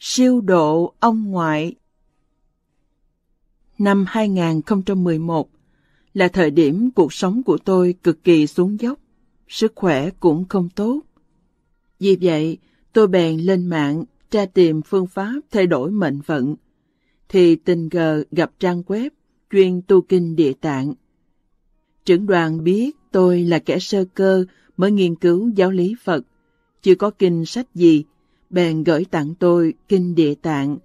siêu độ ông ngoại. Năm 2011 là thời điểm cuộc sống của tôi cực kỳ xuống dốc, sức khỏe cũng không tốt. Vì vậy, tôi bèn lên mạng tra tìm phương pháp thay đổi mệnh vận, thì tình cờ gặp trang web chuyên tu kinh địa tạng. Trưởng đoàn biết tôi là kẻ sơ cơ mới nghiên cứu giáo lý Phật, chưa có kinh sách gì bèn gửi tặng tôi Kinh Địa Tạng,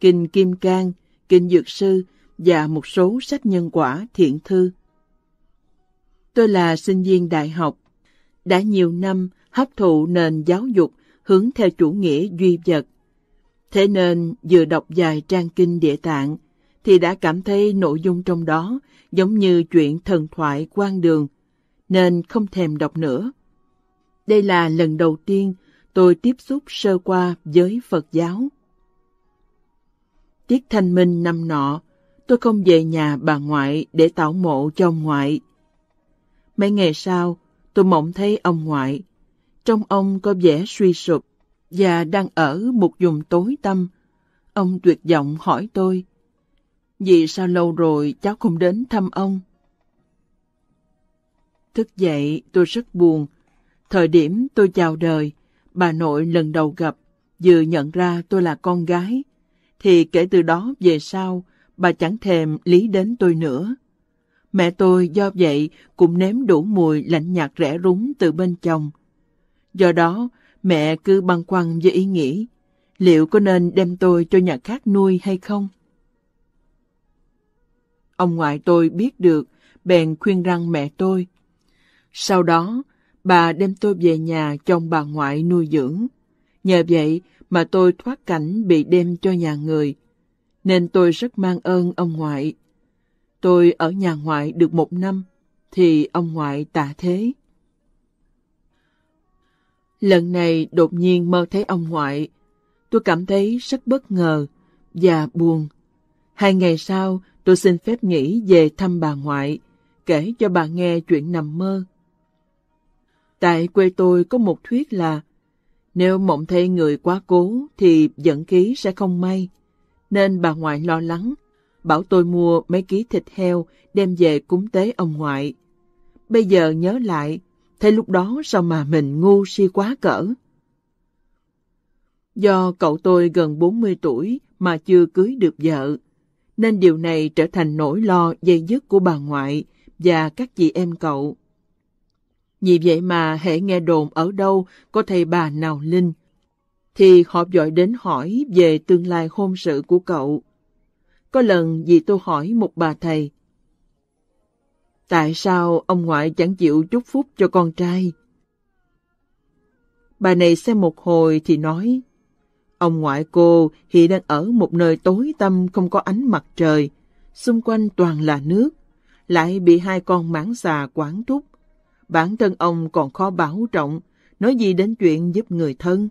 Kinh Kim Cang, Kinh Dược Sư và một số sách nhân quả thiện thư. Tôi là sinh viên đại học, đã nhiều năm hấp thụ nền giáo dục hướng theo chủ nghĩa duy vật. Thế nên vừa đọc vài trang kinh địa tạng thì đã cảm thấy nội dung trong đó giống như chuyện thần thoại quan đường, nên không thèm đọc nữa. Đây là lần đầu tiên tôi tiếp xúc sơ qua với Phật giáo. Tiết Thanh Minh năm nọ, tôi không về nhà bà ngoại để tạo mộ cho ông ngoại. Mấy ngày sau, tôi mộng thấy ông ngoại. Trong ông có vẻ suy sụp và đang ở một vùng tối tăm. Ông tuyệt vọng hỏi tôi, vì sao lâu rồi cháu không đến thăm ông? Thức dậy, tôi rất buồn. Thời điểm tôi chào đời, Bà nội lần đầu gặp, vừa nhận ra tôi là con gái, thì kể từ đó về sau, bà chẳng thèm lý đến tôi nữa. Mẹ tôi do vậy cũng nếm đủ mùi lạnh nhạt rẻ rúng từ bên chồng. Do đó, mẹ cứ băn khoăn với ý nghĩ, liệu có nên đem tôi cho nhà khác nuôi hay không? Ông ngoại tôi biết được, bèn khuyên răng mẹ tôi. Sau đó, Bà đem tôi về nhà chồng bà ngoại nuôi dưỡng. Nhờ vậy mà tôi thoát cảnh bị đem cho nhà người. Nên tôi rất mang ơn ông ngoại. Tôi ở nhà ngoại được một năm, thì ông ngoại tạ thế. Lần này đột nhiên mơ thấy ông ngoại. Tôi cảm thấy rất bất ngờ và buồn. Hai ngày sau, tôi xin phép nghỉ về thăm bà ngoại, kể cho bà nghe chuyện nằm mơ. Tại quê tôi có một thuyết là nếu mộng thấy người quá cố thì dẫn khí sẽ không may. Nên bà ngoại lo lắng, bảo tôi mua mấy ký thịt heo đem về cúng tế ông ngoại. Bây giờ nhớ lại, thấy lúc đó sao mà mình ngu si quá cỡ. Do cậu tôi gần 40 tuổi mà chưa cưới được vợ, nên điều này trở thành nỗi lo dây dứt của bà ngoại và các chị em cậu. Vì vậy mà hệ nghe đồn ở đâu có thầy bà nào linh, thì họ dội đến hỏi về tương lai hôn sự của cậu. Có lần vì tôi hỏi một bà thầy, Tại sao ông ngoại chẳng chịu chúc phúc cho con trai? Bà này xem một hồi thì nói, Ông ngoại cô hiện đang ở một nơi tối tăm không có ánh mặt trời, xung quanh toàn là nước, lại bị hai con mãng xà quản thúc bản thân ông còn khó bảo trọng, nói gì đến chuyện giúp người thân.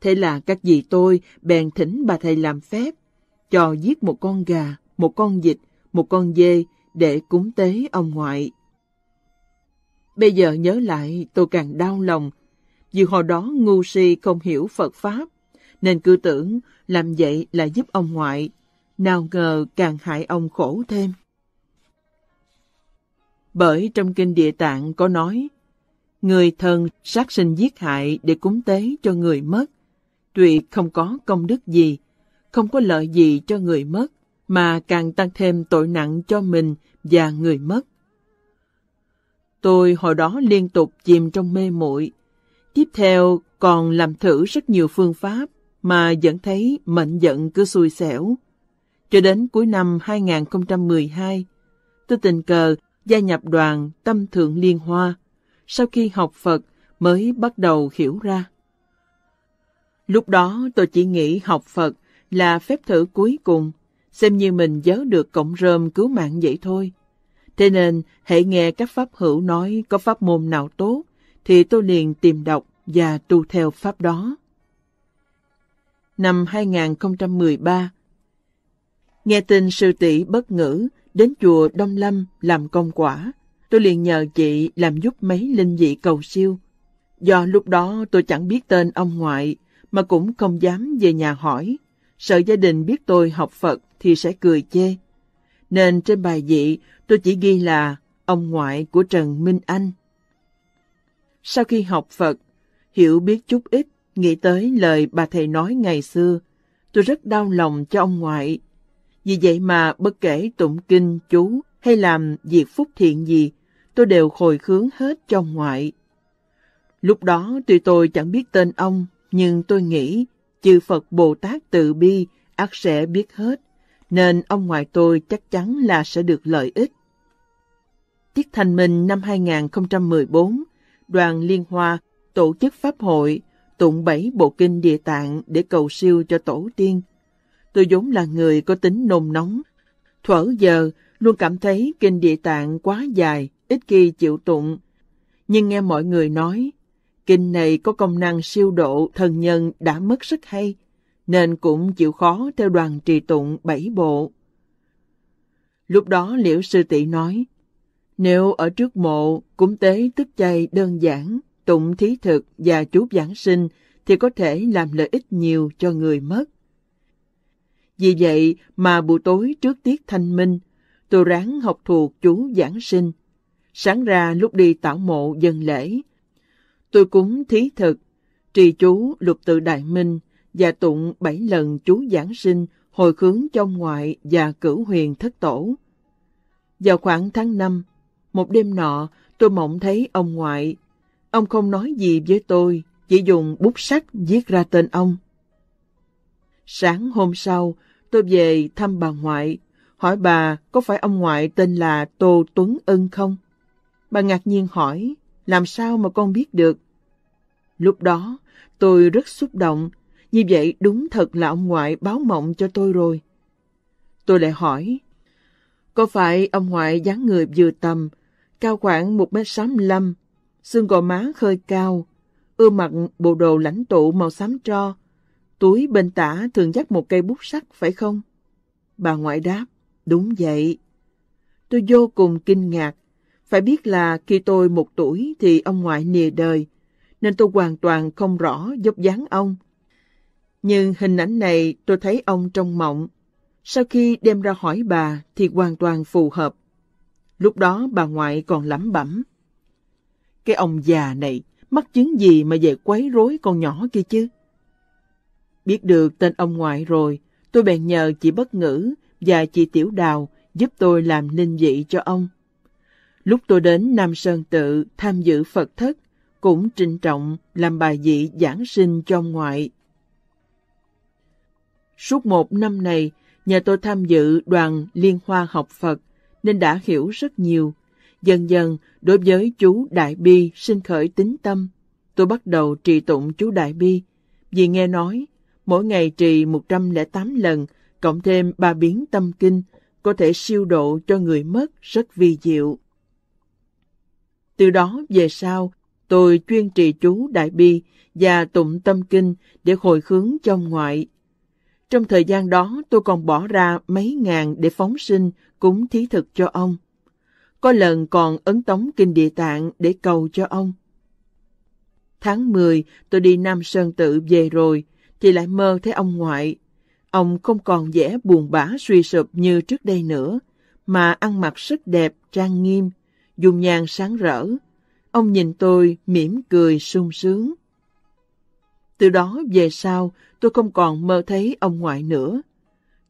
Thế là các dì tôi bèn thỉnh bà thầy làm phép, cho giết một con gà, một con vịt, một con dê để cúng tế ông ngoại. Bây giờ nhớ lại tôi càng đau lòng, vì hồi đó ngu si không hiểu Phật Pháp, nên cứ tưởng làm vậy là giúp ông ngoại, nào ngờ càng hại ông khổ thêm bởi trong kinh địa tạng có nói người thân sát sinh giết hại để cúng tế cho người mất tuyệt không có công đức gì không có lợi gì cho người mất mà càng tăng thêm tội nặng cho mình và người mất tôi hồi đó liên tục chìm trong mê muội tiếp theo còn làm thử rất nhiều phương pháp mà vẫn thấy mệnh giận cứ xui xẻo cho đến cuối năm 2012 tôi tình cờ gia nhập đoàn Tâm Thượng Liên Hoa, sau khi học Phật mới bắt đầu hiểu ra. Lúc đó tôi chỉ nghĩ học Phật là phép thử cuối cùng, xem như mình giớ được cộng rơm cứu mạng vậy thôi. Thế nên, hãy nghe các pháp hữu nói có pháp môn nào tốt, thì tôi liền tìm đọc và tu theo pháp đó. Năm 2013 Nghe tin sư tỷ bất ngữ đến chùa Đông Lâm làm công quả. Tôi liền nhờ chị làm giúp mấy linh dị cầu siêu. Do lúc đó tôi chẳng biết tên ông ngoại, mà cũng không dám về nhà hỏi. Sợ gia đình biết tôi học Phật thì sẽ cười chê. Nên trên bài dị tôi chỉ ghi là ông ngoại của Trần Minh Anh. Sau khi học Phật, hiểu biết chút ít, nghĩ tới lời bà thầy nói ngày xưa, tôi rất đau lòng cho ông ngoại vì vậy mà bất kể tụng kinh, chú hay làm việc phúc thiện gì, tôi đều hồi hướng hết cho ngoại. Lúc đó tuy tôi chẳng biết tên ông, nhưng tôi nghĩ chư Phật Bồ Tát từ bi ác sẽ biết hết, nên ông ngoại tôi chắc chắn là sẽ được lợi ích. Tiết Thành Minh năm 2014, đoàn Liên Hoa tổ chức Pháp hội tụng bảy bộ kinh địa tạng để cầu siêu cho tổ tiên tôi vốn là người có tính nôn nóng. Thuở giờ, luôn cảm thấy kinh địa tạng quá dài, ít khi chịu tụng. Nhưng nghe mọi người nói, kinh này có công năng siêu độ thân nhân đã mất rất hay, nên cũng chịu khó theo đoàn trì tụng bảy bộ. Lúc đó Liễu Sư Tỷ nói, nếu ở trước mộ, cúng tế tức chay đơn giản, tụng thí thực và chú giảng sinh thì có thể làm lợi ích nhiều cho người mất. Vì vậy mà buổi tối trước tiết thanh minh, tôi ráng học thuộc chú giảng sinh. Sáng ra lúc đi tảo mộ dân lễ, tôi cúng thí thực, trì chú lục tự đại minh và tụng bảy lần chú giảng sinh hồi hướng trong ngoại và cửu huyền thất tổ. Vào khoảng tháng năm, một đêm nọ tôi mộng thấy ông ngoại. Ông không nói gì với tôi, chỉ dùng bút sắt viết ra tên ông. Sáng hôm sau, tôi về thăm bà ngoại, hỏi bà có phải ông ngoại tên là Tô Tuấn Ân không? Bà ngạc nhiên hỏi, làm sao mà con biết được? Lúc đó, tôi rất xúc động, như vậy đúng thật là ông ngoại báo mộng cho tôi rồi. Tôi lại hỏi, có phải ông ngoại dáng người vừa tầm, cao khoảng 1m65, xương gò má khơi cao, ưa mặc bộ đồ lãnh tụ màu xám tro, Túi bên tả thường dắt một cây bút sắt, phải không? Bà ngoại đáp, đúng vậy. Tôi vô cùng kinh ngạc. Phải biết là khi tôi một tuổi thì ông ngoại nìa đời, nên tôi hoàn toàn không rõ dốc dáng ông. Nhưng hình ảnh này tôi thấy ông trong mộng. Sau khi đem ra hỏi bà thì hoàn toàn phù hợp. Lúc đó bà ngoại còn lẩm bẩm. Cái ông già này, mắc chứng gì mà về quấy rối con nhỏ kia chứ? Biết được tên ông ngoại rồi, tôi bèn nhờ chị Bất Ngữ và chị Tiểu Đào giúp tôi làm ninh dị cho ông. Lúc tôi đến Nam Sơn Tự tham dự Phật thất, cũng trinh trọng làm bài dị giảng sinh cho ông ngoại. Suốt một năm này, nhờ tôi tham dự đoàn Liên Hoa học Phật nên đã hiểu rất nhiều. Dần dần, đối với chú Đại Bi sinh khởi tính tâm, tôi bắt đầu trì tụng chú Đại Bi vì nghe nói mỗi ngày trì 108 lần, cộng thêm ba biến tâm kinh, có thể siêu độ cho người mất rất vi diệu. Từ đó về sau, tôi chuyên trì chú Đại Bi và tụng tâm kinh để hồi hướng trong ngoại. Trong thời gian đó, tôi còn bỏ ra mấy ngàn để phóng sinh, cúng thí thực cho ông. Có lần còn ấn tống kinh địa tạng để cầu cho ông. Tháng 10, tôi đi Nam Sơn Tự về rồi, thì lại mơ thấy ông ngoại. Ông không còn vẻ buồn bã suy sụp như trước đây nữa, mà ăn mặc rất đẹp, trang nghiêm, dùng nhàn sáng rỡ. Ông nhìn tôi mỉm cười sung sướng. Từ đó về sau, tôi không còn mơ thấy ông ngoại nữa.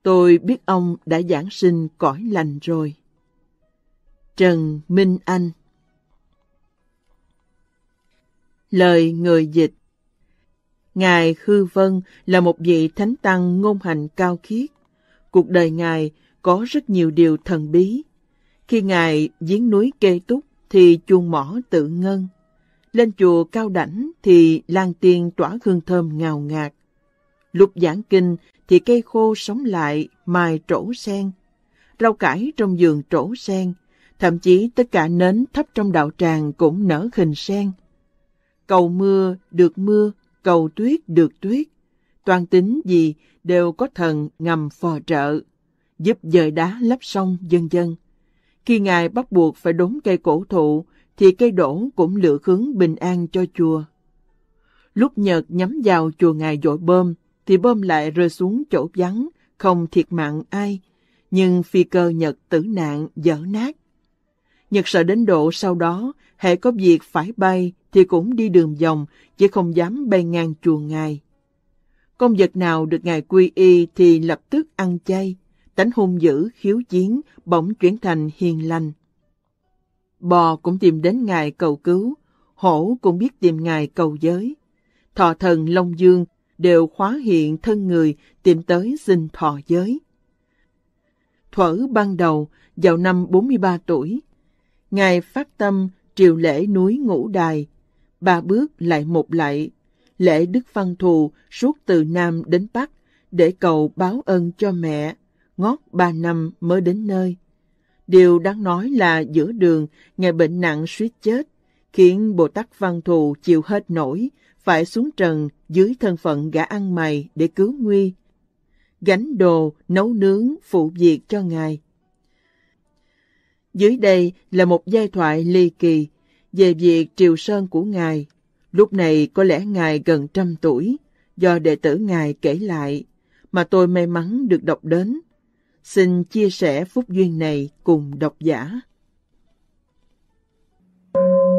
Tôi biết ông đã giảng sinh cõi lành rồi. Trần Minh Anh Lời người dịch Ngài Khư Vân là một vị thánh tăng ngôn hành cao khiết. Cuộc đời Ngài có rất nhiều điều thần bí. Khi Ngài giếng núi kê túc thì chuông mỏ tự ngân. Lên chùa Cao Đảnh thì lan tiên tỏa hương thơm ngào ngạt. Lúc giảng kinh thì cây khô sống lại, mài trổ sen. Rau cải trong vườn trổ sen. Thậm chí tất cả nến thấp trong đạo tràng cũng nở hình sen. Cầu mưa, được mưa, cầu tuyết được tuyết, toàn tính gì đều có thần ngầm phò trợ, giúp dời đá lấp sông dân dân. Khi ngài bắt buộc phải đốn cây cổ thụ, thì cây đổ cũng lựa hướng bình an cho chùa. Lúc Nhật nhắm vào chùa ngài dội bơm, thì bơm lại rơi xuống chỗ vắng, không thiệt mạng ai, nhưng phi cơ Nhật tử nạn dở nát. Nhật sợ đến độ sau đó hệ có việc phải bay thì cũng đi đường vòng, chứ không dám bay ngang chùa ngài. Công vật nào được ngài quy y thì lập tức ăn chay, tánh hung dữ, khiếu chiến, bỗng chuyển thành hiền lành. Bò cũng tìm đến ngài cầu cứu, hổ cũng biết tìm ngài cầu giới. Thọ thần Long Dương đều khóa hiện thân người tìm tới xin thọ giới. Thuở ban đầu, vào năm 43 tuổi, Ngài phát tâm triều lễ núi ngũ đài, ba bước lại một lại, lễ Đức Văn Thù suốt từ Nam đến Bắc để cầu báo ân cho mẹ, ngót ba năm mới đến nơi. Điều đáng nói là giữa đường, ngài bệnh nặng suýt chết, khiến Bồ Tát Văn Thù chịu hết nổi, phải xuống trần dưới thân phận gã ăn mày để cứu nguy. Gánh đồ, nấu nướng, phụ việc cho ngài. Dưới đây là một giai thoại ly kỳ về việc triều sơn của Ngài. Lúc này có lẽ Ngài gần trăm tuổi, do đệ tử Ngài kể lại, mà tôi may mắn được đọc đến. Xin chia sẻ phúc duyên này cùng độc giả. Thank you.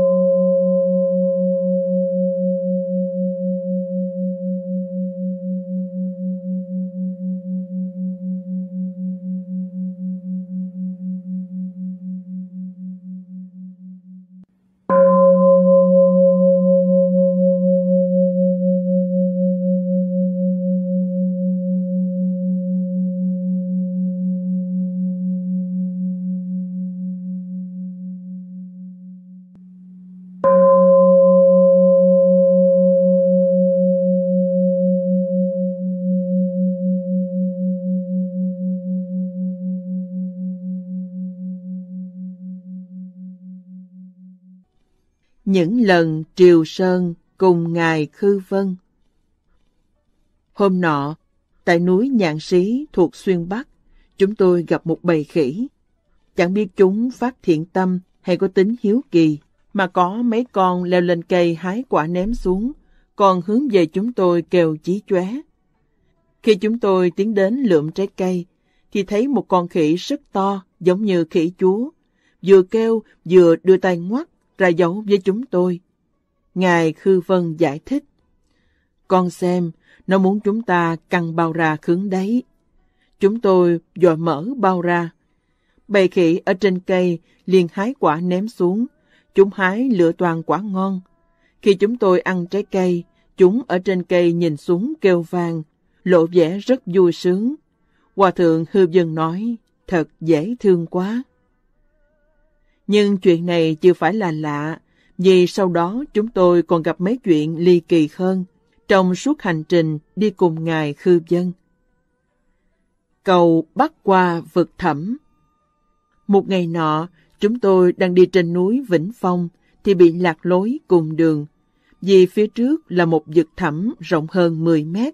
những lần Triều Sơn cùng Ngài Khư Vân. Hôm nọ, tại núi Nhạn Sĩ thuộc Xuyên Bắc, chúng tôi gặp một bầy khỉ. Chẳng biết chúng phát thiện tâm hay có tính hiếu kỳ, mà có mấy con leo lên cây hái quả ném xuống, còn hướng về chúng tôi kêu chí chóe. Khi chúng tôi tiến đến lượm trái cây, thì thấy một con khỉ rất to giống như khỉ chúa, vừa kêu vừa đưa tay ngoắt ra dấu với chúng tôi. Ngài Khư Vân giải thích. Con xem, nó muốn chúng ta căng bao ra khướng đấy. Chúng tôi dò mở bao ra. Bầy khỉ ở trên cây liền hái quả ném xuống. Chúng hái lựa toàn quả ngon. Khi chúng tôi ăn trái cây, chúng ở trên cây nhìn xuống kêu vang, lộ vẻ rất vui sướng. Hòa thượng Hư Dân nói, thật dễ thương quá. Nhưng chuyện này chưa phải là lạ, vì sau đó chúng tôi còn gặp mấy chuyện ly kỳ hơn trong suốt hành trình đi cùng Ngài Khư Dân. Cầu bắt qua vực thẳm Một ngày nọ, chúng tôi đang đi trên núi Vĩnh Phong thì bị lạc lối cùng đường, vì phía trước là một vực thẳm rộng hơn 10 mét.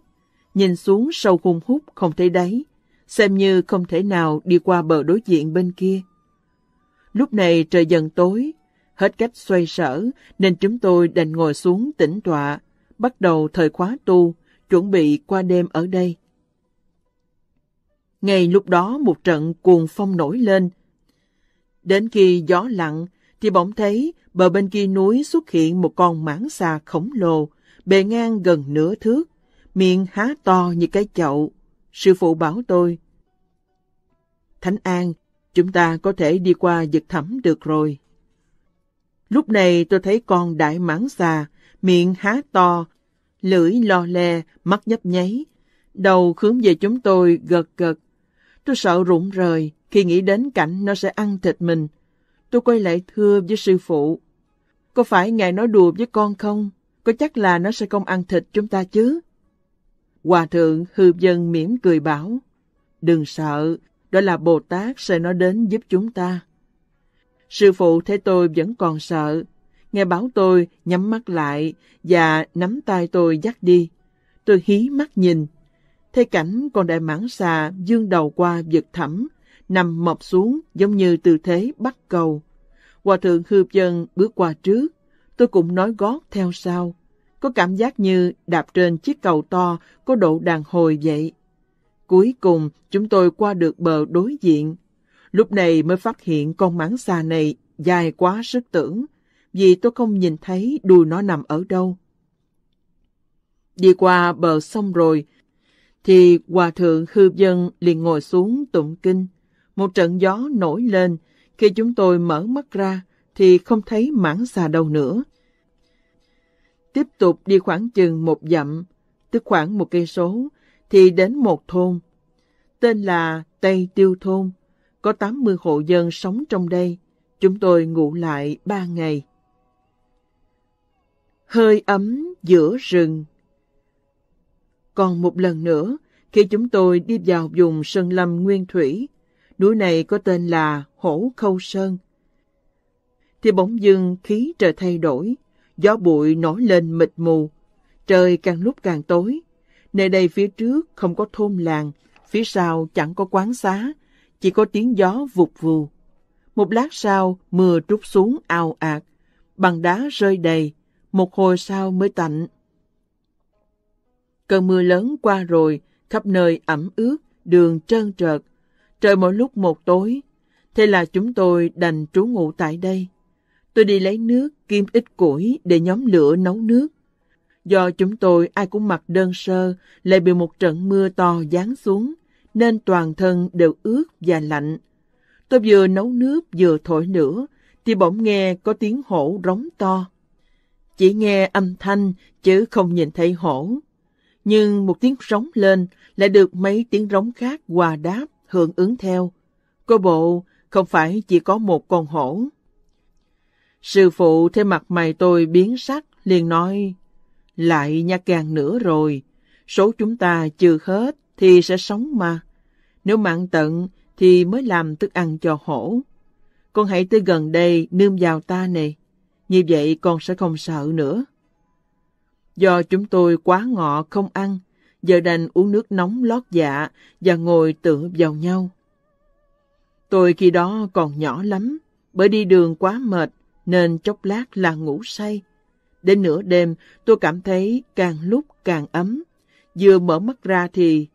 Nhìn xuống sâu hung hút không thấy đáy, xem như không thể nào đi qua bờ đối diện bên kia. Lúc này trời dần tối, hết cách xoay sở nên chúng tôi đành ngồi xuống tĩnh tọa, bắt đầu thời khóa tu, chuẩn bị qua đêm ở đây. Ngay lúc đó một trận cuồng phong nổi lên. Đến khi gió lặng thì bỗng thấy bờ bên kia núi xuất hiện một con mãng xà khổng lồ, bề ngang gần nửa thước, miệng há to như cái chậu. Sư phụ bảo tôi. Thánh An, chúng ta có thể đi qua vực thẳm được rồi. Lúc này tôi thấy con đại mãng xà, miệng há to, lưỡi lo le, mắt nhấp nháy. Đầu khướng về chúng tôi gật gật. Tôi sợ rụng rời khi nghĩ đến cảnh nó sẽ ăn thịt mình. Tôi quay lại thưa với sư phụ. Có phải ngài nói đùa với con không? Có chắc là nó sẽ không ăn thịt chúng ta chứ? Hòa thượng hư dân mỉm cười bảo. Đừng sợ, đó là Bồ Tát sẽ nói đến giúp chúng ta. Sư phụ thấy tôi vẫn còn sợ, nghe bảo tôi nhắm mắt lại và nắm tay tôi dắt đi. Tôi hí mắt nhìn, thấy cảnh con đại mãng xà dương đầu qua vực thẳm, nằm mập xuống giống như tư thế bắt cầu. Hòa thượng hư dân bước qua trước, tôi cũng nói gót theo sau. Có cảm giác như đạp trên chiếc cầu to có độ đàn hồi vậy. Cuối cùng, chúng tôi qua được bờ đối diện. Lúc này mới phát hiện con mãng xà này dài quá sức tưởng, vì tôi không nhìn thấy đuôi nó nằm ở đâu. Đi qua bờ sông rồi, thì hòa thượng khư dân liền ngồi xuống tụng kinh. Một trận gió nổi lên, khi chúng tôi mở mắt ra thì không thấy mãng xà đâu nữa. Tiếp tục đi khoảng chừng một dặm, tức khoảng một cây số, thì đến một thôn, tên là Tây Tiêu Thôn, có 80 hộ dân sống trong đây. Chúng tôi ngủ lại ba ngày. Hơi ấm giữa rừng Còn một lần nữa, khi chúng tôi đi vào vùng sơn lâm nguyên thủy, núi này có tên là Hổ Khâu Sơn, thì bỗng dưng khí trời thay đổi, gió bụi nổi lên mịt mù, trời càng lúc càng tối, Nơi đây phía trước không có thôn làng, phía sau chẳng có quán xá, chỉ có tiếng gió vụt vù. Một lát sau, mưa trút xuống ao ạt, bằng đá rơi đầy, một hồi sau mới tạnh. Cơn mưa lớn qua rồi, khắp nơi ẩm ướt, đường trơn trợt, trời mỗi lúc một tối, thế là chúng tôi đành trú ngụ tại đây. Tôi đi lấy nước, kim ít củi để nhóm lửa nấu nước. Do chúng tôi ai cũng mặc đơn sơ, lại bị một trận mưa to giáng xuống, nên toàn thân đều ướt và lạnh. Tôi vừa nấu nước vừa thổi lửa, thì bỗng nghe có tiếng hổ rống to. Chỉ nghe âm thanh, chứ không nhìn thấy hổ. Nhưng một tiếng rống lên lại được mấy tiếng rống khác hòa đáp, hưởng ứng theo. Cô bộ, không phải chỉ có một con hổ. Sư phụ thấy mặt mày tôi biến sắc, liền nói, lại nhặt càng nữa rồi. Số chúng ta chưa hết thì sẽ sống mà. Nếu mạng tận thì mới làm thức ăn cho hổ. Con hãy tới gần đây nương vào ta nè Như vậy con sẽ không sợ nữa. Do chúng tôi quá ngọ không ăn, giờ đành uống nước nóng lót dạ và ngồi tựa vào nhau. Tôi khi đó còn nhỏ lắm, bởi đi đường quá mệt nên chốc lát là ngủ say. Đến nửa đêm, tôi cảm thấy càng lúc càng ấm. Vừa mở mắt ra thì...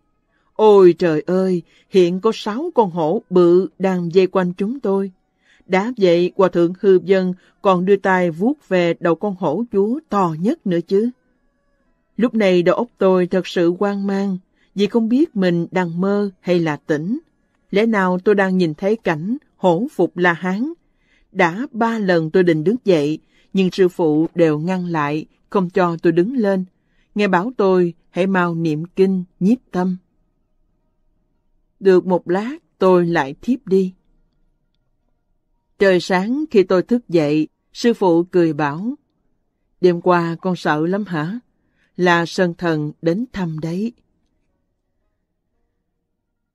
Ôi trời ơi, hiện có sáu con hổ bự đang dây quanh chúng tôi. Đã vậy, Hòa Thượng Hư Dân còn đưa tay vuốt về đầu con hổ chúa to nhất nữa chứ. Lúc này đầu óc tôi thật sự hoang mang, vì không biết mình đang mơ hay là tỉnh. Lẽ nào tôi đang nhìn thấy cảnh hổ phục La Hán? Đã ba lần tôi định đứng dậy, nhưng sư phụ đều ngăn lại, không cho tôi đứng lên. Nghe bảo tôi hãy mau niệm kinh, nhiếp tâm. Được một lát, tôi lại thiếp đi. Trời sáng khi tôi thức dậy, sư phụ cười bảo, Đêm qua con sợ lắm hả? Là sơn thần đến thăm đấy.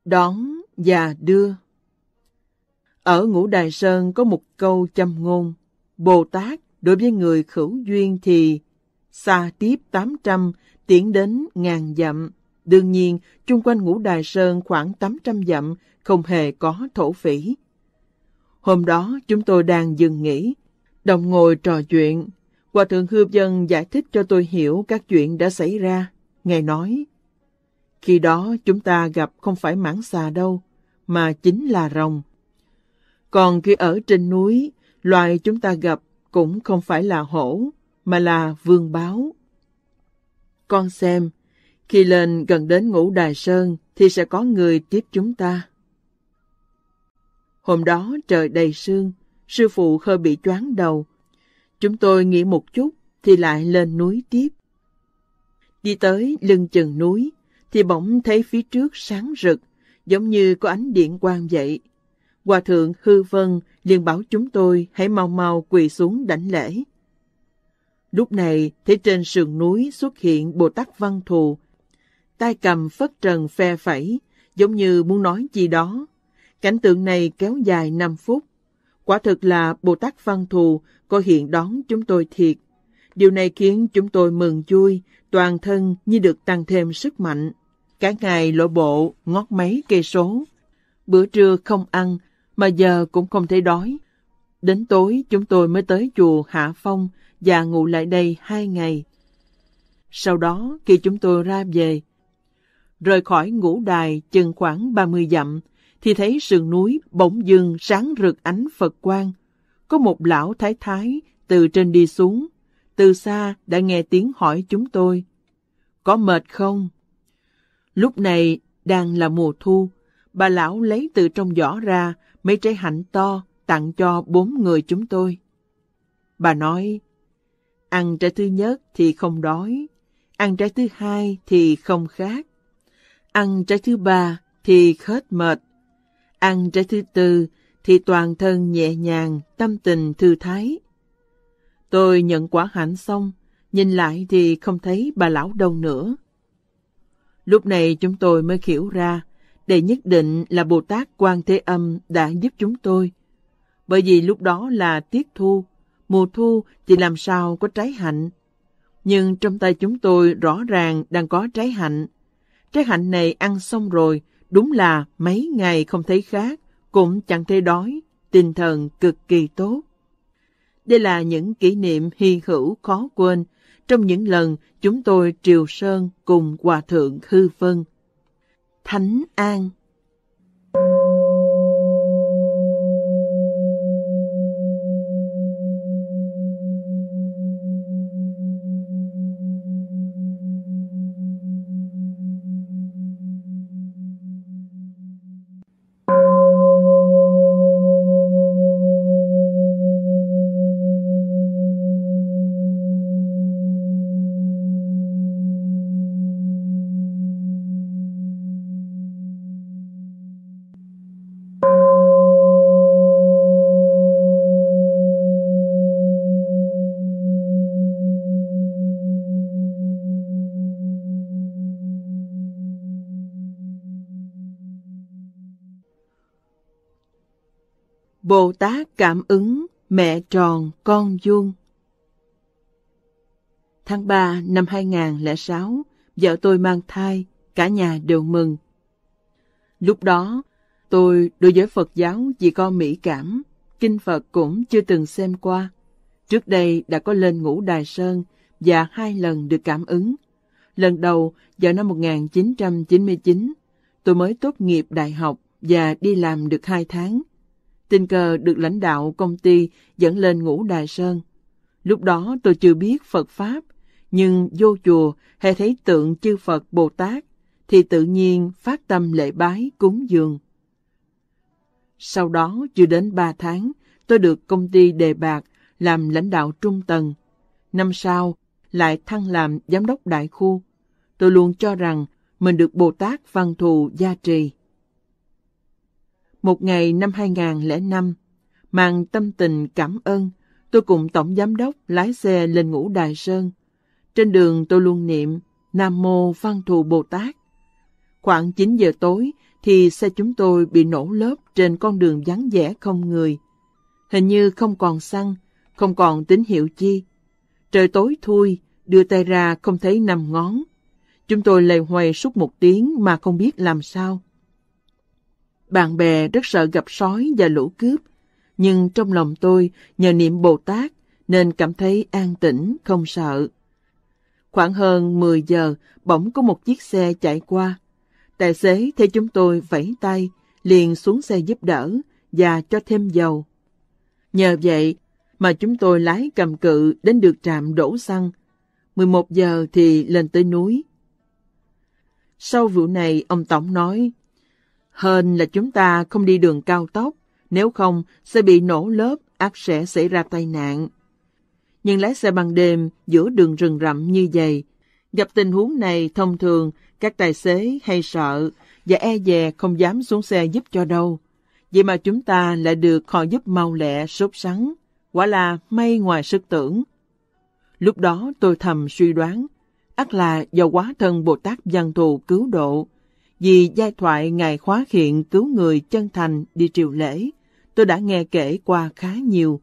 Đón và đưa Ở Ngũ Đài Sơn có một câu châm ngôn, Bồ Tát Đối với người khẩu duyên thì xa tiếp 800, tiến đến ngàn dặm. Đương nhiên, chung quanh ngũ đài sơn khoảng 800 dặm, không hề có thổ phỉ. Hôm đó, chúng tôi đang dừng nghỉ, đồng ngồi trò chuyện. Hòa thượng Hư Dân giải thích cho tôi hiểu các chuyện đã xảy ra. Ngài nói, khi đó chúng ta gặp không phải mãng xà đâu, mà chính là rồng. Còn khi ở trên núi, loài chúng ta gặp cũng không phải là hổ, mà là vương báo. Con xem, khi lên gần đến ngũ đài sơn thì sẽ có người tiếp chúng ta. Hôm đó trời đầy sương, sư phụ khơi bị choáng đầu. Chúng tôi nghỉ một chút thì lại lên núi tiếp. Đi tới lưng chừng núi thì bỗng thấy phía trước sáng rực, giống như có ánh điện quang vậy. Hòa thượng Hư Vân liền bảo chúng tôi hãy mau mau quỳ xuống đảnh lễ. Lúc này, thấy trên sườn núi xuất hiện Bồ Tát Văn Thù, tay cầm phất trần phe phẩy, giống như muốn nói gì đó. Cảnh tượng này kéo dài 5 phút. Quả thực là Bồ Tát Văn Thù có hiện đón chúng tôi thiệt. Điều này khiến chúng tôi mừng vui, toàn thân như được tăng thêm sức mạnh. Cả ngày lội bộ, ngót mấy cây số. Bữa trưa không ăn, mà giờ cũng không thấy đói. Đến tối chúng tôi mới tới chùa Hạ Phong và ngủ lại đây hai ngày. Sau đó khi chúng tôi ra về, rời khỏi ngũ đài chừng khoảng 30 dặm, thì thấy sườn núi bỗng dưng sáng rực ánh Phật quang. Có một lão thái thái từ trên đi xuống, từ xa đã nghe tiếng hỏi chúng tôi. Có mệt không? Lúc này đang là mùa thu, bà lão lấy từ trong giỏ ra mấy trái hạnh to tặng cho bốn người chúng tôi. Bà nói, ăn trái thứ nhất thì không đói, ăn trái thứ hai thì không khác, ăn trái thứ ba thì hết mệt, ăn trái thứ tư thì toàn thân nhẹ nhàng, tâm tình thư thái. Tôi nhận quả hạnh xong, nhìn lại thì không thấy bà lão đâu nữa. Lúc này chúng tôi mới hiểu ra, để nhất định là Bồ Tát Quan Thế Âm đã giúp chúng tôi. Bởi vì lúc đó là tiết thu, mùa thu thì làm sao có trái hạnh. Nhưng trong tay chúng tôi rõ ràng đang có trái hạnh. Trái hạnh này ăn xong rồi, đúng là mấy ngày không thấy khác, cũng chẳng thấy đói, tinh thần cực kỳ tốt. Đây là những kỷ niệm hy hữu khó quên trong những lần chúng tôi triều sơn cùng Hòa Thượng Hư phân. Thánh An. Bồ Tát cảm ứng mẹ tròn con vuông. Tháng 3 năm 2006, vợ tôi mang thai, cả nhà đều mừng. Lúc đó, tôi đối với Phật giáo chỉ có mỹ cảm, kinh Phật cũng chưa từng xem qua. Trước đây đã có lên ngũ Đài Sơn và hai lần được cảm ứng. Lần đầu vào năm 1999, tôi mới tốt nghiệp đại học và đi làm được hai tháng tình cờ được lãnh đạo công ty dẫn lên ngũ đài sơn. Lúc đó tôi chưa biết Phật Pháp, nhưng vô chùa hay thấy tượng chư Phật Bồ Tát, thì tự nhiên phát tâm lễ bái cúng dường. Sau đó chưa đến ba tháng, tôi được công ty đề bạc làm lãnh đạo trung tầng. Năm sau, lại thăng làm giám đốc đại khu. Tôi luôn cho rằng mình được Bồ Tát Văn Thù gia trì. Một ngày năm 2005, mang tâm tình cảm ơn, tôi cùng Tổng Giám đốc lái xe lên ngũ Đài Sơn. Trên đường tôi luôn niệm Nam Mô Văn Thù Bồ Tát. Khoảng 9 giờ tối thì xe chúng tôi bị nổ lốp trên con đường vắng vẻ không người. Hình như không còn xăng, không còn tín hiệu chi. Trời tối thui, đưa tay ra không thấy năm ngón. Chúng tôi lầy hoay suốt một tiếng mà không biết làm sao. Bạn bè rất sợ gặp sói và lũ cướp, nhưng trong lòng tôi nhờ niệm Bồ Tát nên cảm thấy an tĩnh, không sợ. Khoảng hơn 10 giờ, bỗng có một chiếc xe chạy qua. Tài xế thấy chúng tôi vẫy tay, liền xuống xe giúp đỡ và cho thêm dầu. Nhờ vậy mà chúng tôi lái cầm cự đến được trạm đổ xăng. 11 giờ thì lên tới núi. Sau vụ này, ông Tổng nói, Hên là chúng ta không đi đường cao tốc, nếu không sẽ bị nổ lớp, ắt sẽ xảy ra tai nạn. Nhưng lái xe ban đêm giữa đường rừng rậm như vậy, gặp tình huống này thông thường các tài xế hay sợ và e dè không dám xuống xe giúp cho đâu. Vậy mà chúng ta lại được họ giúp mau lẹ, sốt sắng. Quả là may ngoài sức tưởng. Lúc đó tôi thầm suy đoán, ắt là do quá thân Bồ Tát Văn Thù cứu độ, vì giai thoại Ngài Khóa Hiện cứu người chân thành đi triều lễ, tôi đã nghe kể qua khá nhiều.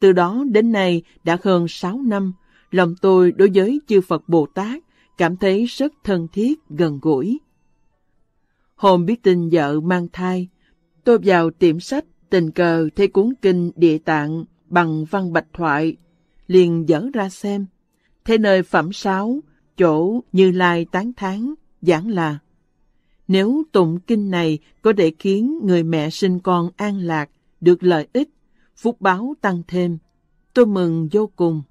Từ đó đến nay đã hơn sáu năm, lòng tôi đối với chư Phật Bồ Tát cảm thấy rất thân thiết, gần gũi. Hôm biết tin vợ mang thai, tôi vào tiệm sách tình cờ thấy cuốn kinh địa tạng bằng văn bạch thoại, liền dẫn ra xem. Thế nơi phẩm sáu, chỗ như lai tán tháng, giảng là nếu tụng kinh này có thể khiến người mẹ sinh con an lạc, được lợi ích, phúc báo tăng thêm, tôi mừng vô cùng.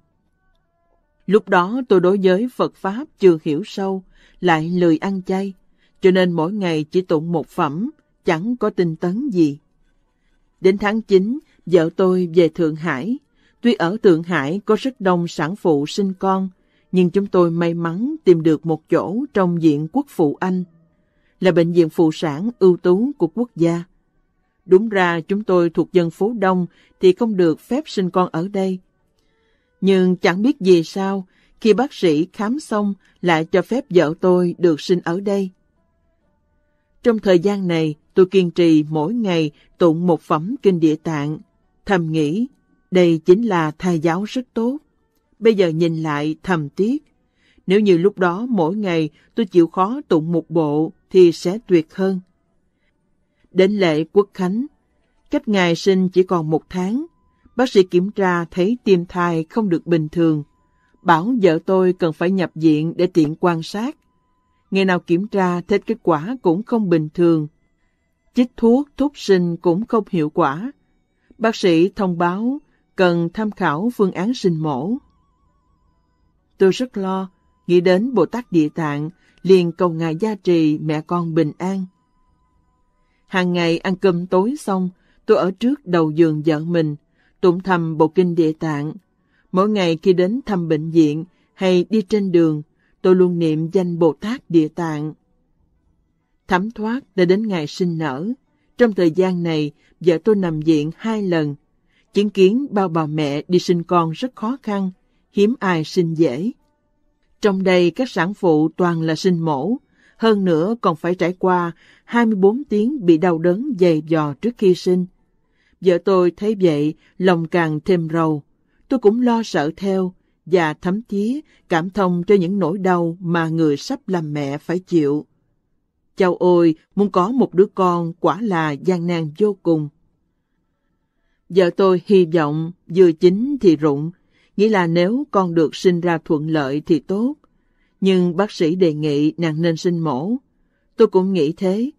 Lúc đó tôi đối với Phật Pháp chưa hiểu sâu, lại lười ăn chay, cho nên mỗi ngày chỉ tụng một phẩm, chẳng có tinh tấn gì. Đến tháng 9, vợ tôi về Thượng Hải. Tuy ở Thượng Hải có rất đông sản phụ sinh con, nhưng chúng tôi may mắn tìm được một chỗ trong diện quốc phụ Anh là bệnh viện phụ sản ưu tú của quốc gia. Đúng ra chúng tôi thuộc dân phố đông thì không được phép sinh con ở đây. Nhưng chẳng biết vì sao, khi bác sĩ khám xong lại cho phép vợ tôi được sinh ở đây. Trong thời gian này, tôi kiên trì mỗi ngày tụng một phẩm kinh địa tạng, thầm nghĩ đây chính là thầy giáo rất tốt. Bây giờ nhìn lại thầm tiếc nếu như lúc đó mỗi ngày tôi chịu khó tụng một bộ thì sẽ tuyệt hơn. Đến lễ quốc khánh, cách ngày sinh chỉ còn một tháng. Bác sĩ kiểm tra thấy tim thai không được bình thường. Bảo vợ tôi cần phải nhập viện để tiện quan sát. Ngày nào kiểm tra thấy kết quả cũng không bình thường. Chích thuốc thúc sinh cũng không hiệu quả. Bác sĩ thông báo cần tham khảo phương án sinh mổ. Tôi rất lo, nghĩ đến Bồ Tát Địa Tạng, liền cầu Ngài gia trì mẹ con bình an. Hàng ngày ăn cơm tối xong, tôi ở trước đầu giường vợ mình, tụng thầm bộ kinh địa tạng. Mỗi ngày khi đến thăm bệnh viện hay đi trên đường, tôi luôn niệm danh Bồ Tát địa tạng. Thẩm thoát đã đến ngày sinh nở. Trong thời gian này, vợ tôi nằm viện hai lần. Chứng kiến bao bà mẹ đi sinh con rất khó khăn, hiếm ai sinh dễ. Trong đây các sản phụ toàn là sinh mổ, hơn nữa còn phải trải qua 24 tiếng bị đau đớn dày dò trước khi sinh. Vợ tôi thấy vậy, lòng càng thêm rầu. Tôi cũng lo sợ theo và thấm chí cảm thông cho những nỗi đau mà người sắp làm mẹ phải chịu. Châu ôi, muốn có một đứa con quả là gian nan vô cùng. Vợ tôi hy vọng vừa chín thì rụng, nghĩ là nếu con được sinh ra thuận lợi thì tốt. Nhưng bác sĩ đề nghị nàng nên sinh mổ. Tôi cũng nghĩ thế,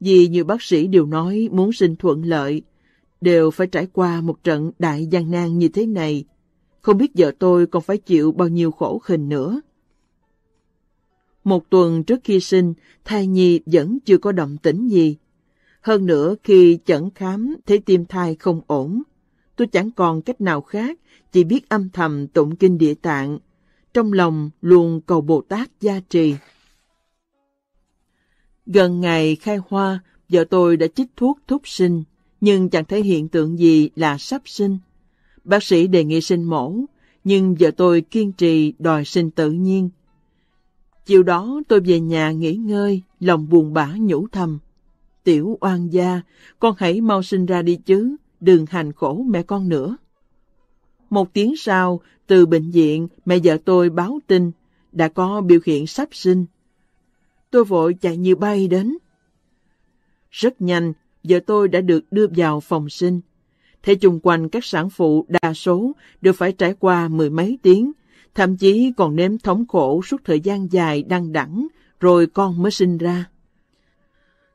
vì nhiều bác sĩ đều nói muốn sinh thuận lợi, đều phải trải qua một trận đại gian nan như thế này. Không biết vợ tôi còn phải chịu bao nhiêu khổ hình nữa. Một tuần trước khi sinh, thai nhi vẫn chưa có động tĩnh gì. Hơn nữa khi chẩn khám thấy tim thai không ổn, tôi chẳng còn cách nào khác chỉ biết âm thầm tụng kinh địa tạng, trong lòng luôn cầu Bồ Tát gia trì. Gần ngày khai hoa, vợ tôi đã chích thuốc thúc sinh, nhưng chẳng thấy hiện tượng gì là sắp sinh. Bác sĩ đề nghị sinh mổ, nhưng vợ tôi kiên trì đòi sinh tự nhiên. Chiều đó tôi về nhà nghỉ ngơi, lòng buồn bã nhủ thầm. Tiểu oan gia, con hãy mau sinh ra đi chứ, đừng hành khổ mẹ con nữa. Một tiếng sau, từ bệnh viện, mẹ vợ tôi báo tin, đã có biểu hiện sắp sinh. Tôi vội chạy như bay đến. Rất nhanh, vợ tôi đã được đưa vào phòng sinh. Thế chung quanh các sản phụ đa số đều phải trải qua mười mấy tiếng, thậm chí còn nếm thống khổ suốt thời gian dài đăng đẳng, rồi con mới sinh ra.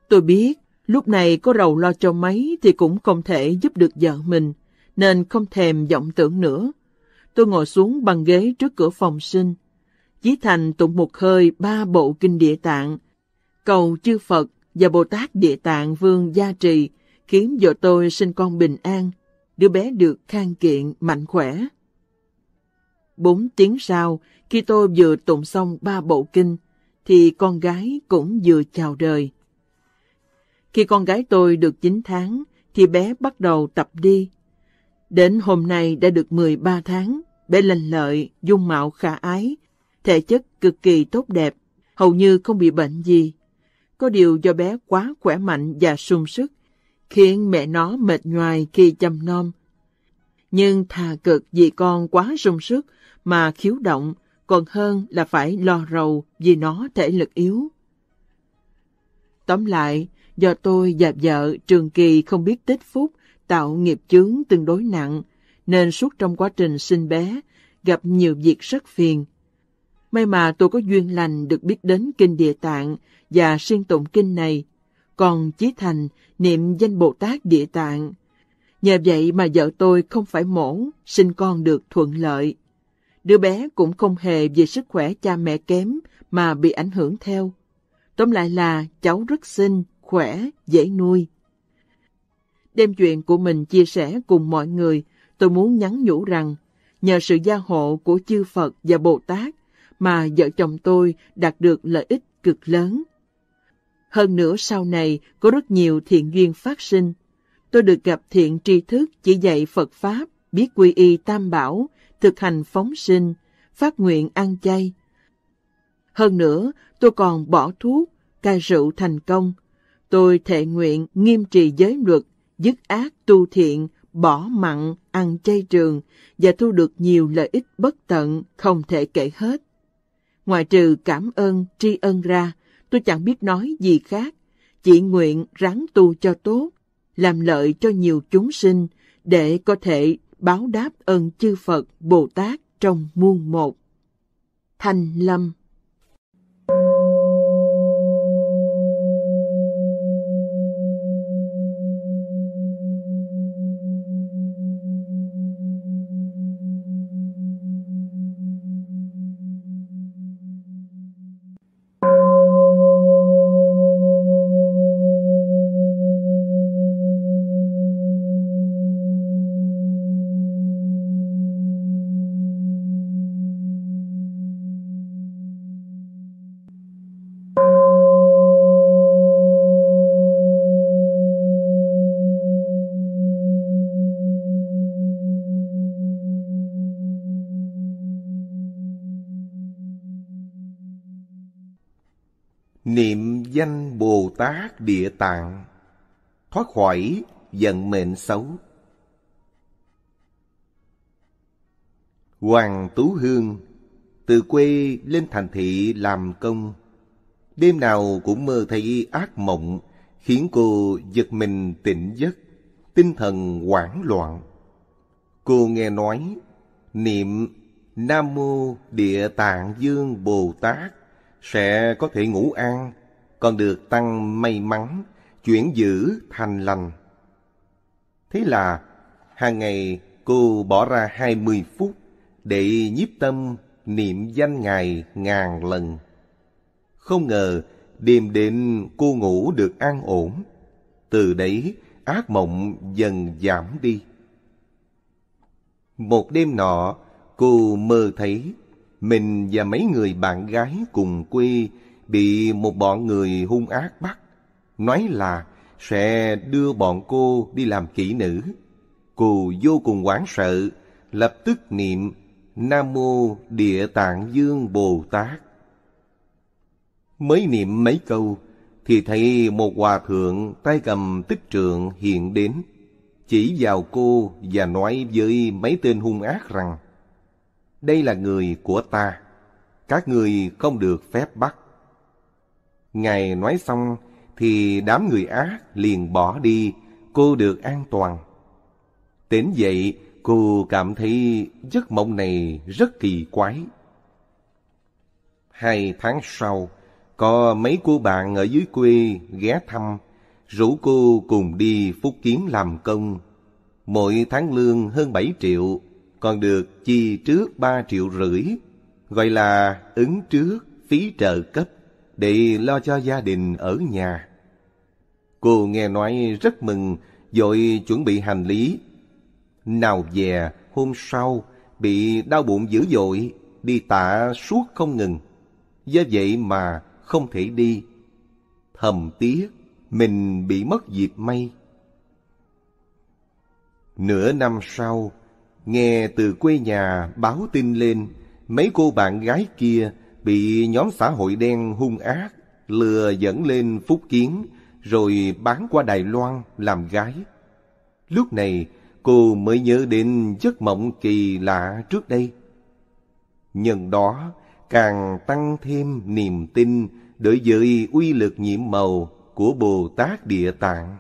Tôi biết, lúc này có rầu lo cho mấy thì cũng không thể giúp được vợ mình, nên không thèm vọng tưởng nữa. Tôi ngồi xuống bằng ghế trước cửa phòng sinh. Chí Thành tụng một hơi ba bộ kinh địa tạng, cầu chư Phật và Bồ Tát địa tạng vương gia trì, khiến vợ tôi sinh con bình an, đứa bé được khang kiện, mạnh khỏe. Bốn tiếng sau, khi tôi vừa tụng xong ba bộ kinh, thì con gái cũng vừa chào đời. Khi con gái tôi được 9 tháng, thì bé bắt đầu tập đi. Đến hôm nay đã được 13 tháng, bé lành lợi, dung mạo khả ái, thể chất cực kỳ tốt đẹp, hầu như không bị bệnh gì. Có điều do bé quá khỏe mạnh và sung sức, khiến mẹ nó mệt nhoài khi chăm nom. Nhưng thà cực vì con quá sung sức mà khiếu động, còn hơn là phải lo rầu vì nó thể lực yếu. Tóm lại, do tôi và vợ Trường Kỳ không biết tích phúc tạo nghiệp chướng tương đối nặng, nên suốt trong quá trình sinh bé, gặp nhiều việc rất phiền. May mà tôi có duyên lành được biết đến kinh địa tạng và xuyên tụng kinh này, còn Chí Thành niệm danh Bồ Tát địa tạng. Nhờ vậy mà vợ tôi không phải mổ, sinh con được thuận lợi. Đứa bé cũng không hề vì sức khỏe cha mẹ kém mà bị ảnh hưởng theo. Tóm lại là cháu rất xinh, khỏe, dễ nuôi đem chuyện của mình chia sẻ cùng mọi người, tôi muốn nhắn nhủ rằng, nhờ sự gia hộ của chư Phật và Bồ Tát mà vợ chồng tôi đạt được lợi ích cực lớn. Hơn nữa sau này có rất nhiều thiện duyên phát sinh. Tôi được gặp thiện tri thức chỉ dạy Phật Pháp, biết quy y tam bảo, thực hành phóng sinh, phát nguyện ăn chay. Hơn nữa, tôi còn bỏ thuốc, cai rượu thành công. Tôi thệ nguyện nghiêm trì giới luật, dứt ác tu thiện, bỏ mặn, ăn chay trường và thu được nhiều lợi ích bất tận không thể kể hết. Ngoài trừ cảm ơn, tri ân ra, tôi chẳng biết nói gì khác, chỉ nguyện ráng tu cho tốt, làm lợi cho nhiều chúng sinh để có thể báo đáp ơn chư Phật, Bồ Tát trong muôn một. Thanh Lâm Thank you. Tát Địa Tạng, thoát khỏi vận mệnh xấu. Hoàng Tú Hương từ quê lên thành thị làm công. Đêm nào cũng mơ thấy ác mộng, khiến cô giật mình tỉnh giấc, tinh thần hoảng loạn. Cô nghe nói, niệm Nam Mô Địa Tạng Dương Bồ Tát sẽ có thể ngủ an còn được tăng may mắn, chuyển dữ thành lành. Thế là hàng ngày cô bỏ ra hai mươi phút để nhiếp tâm niệm danh Ngài ngàn lần. Không ngờ đêm đến cô ngủ được an ổn. Từ đấy ác mộng dần giảm đi. Một đêm nọ, cô mơ thấy mình và mấy người bạn gái cùng quê bị một bọn người hung ác bắt, nói là sẽ đưa bọn cô đi làm kỹ nữ. Cô vô cùng hoảng sợ, lập tức niệm Nam Mô Địa Tạng Dương Bồ Tát. Mới niệm mấy câu, thì thấy một hòa thượng tay cầm tích trượng hiện đến, chỉ vào cô và nói với mấy tên hung ác rằng, đây là người của ta, các người không được phép bắt. Ngài nói xong thì đám người ác liền bỏ đi, cô được an toàn. Đến vậy, cô cảm thấy giấc mộng này rất kỳ quái. Hai tháng sau, có mấy cô bạn ở dưới quê ghé thăm, rủ cô cùng đi Phúc Kiến làm công. Mỗi tháng lương hơn 7 triệu, còn được chi trước 3 triệu rưỡi, gọi là ứng trước phí trợ cấp để lo cho gia đình ở nhà. Cô nghe nói rất mừng, dội chuẩn bị hành lý. Nào về hôm sau, bị đau bụng dữ dội, đi tạ suốt không ngừng. Do vậy mà không thể đi. Thầm tiếc, mình bị mất dịp may. Nửa năm sau, nghe từ quê nhà báo tin lên, mấy cô bạn gái kia bị nhóm xã hội đen hung ác lừa dẫn lên Phúc Kiến rồi bán qua Đài Loan làm gái. Lúc này cô mới nhớ đến giấc mộng kỳ lạ trước đây. Nhân đó càng tăng thêm niềm tin đối với uy lực nhiệm màu của Bồ Tát Địa Tạng.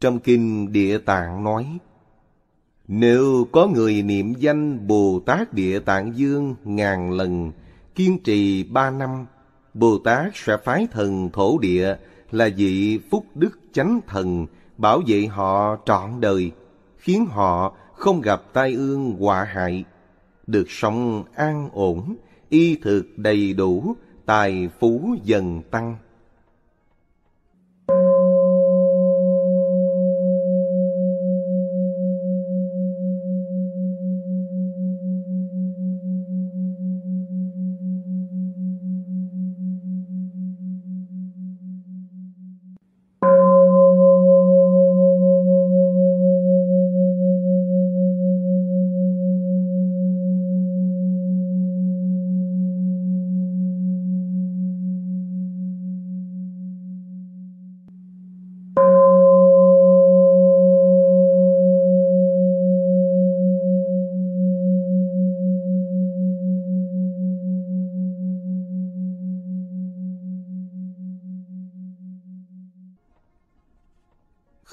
Trong kinh Địa Tạng nói, nếu có người niệm danh Bồ Tát Địa Tạng Dương ngàn lần, kiên trì ba năm, Bồ Tát sẽ phái thần thổ địa là vị phúc đức chánh thần bảo vệ họ trọn đời, khiến họ không gặp tai ương họa hại, được sống an ổn, y thực đầy đủ, tài phú dần tăng.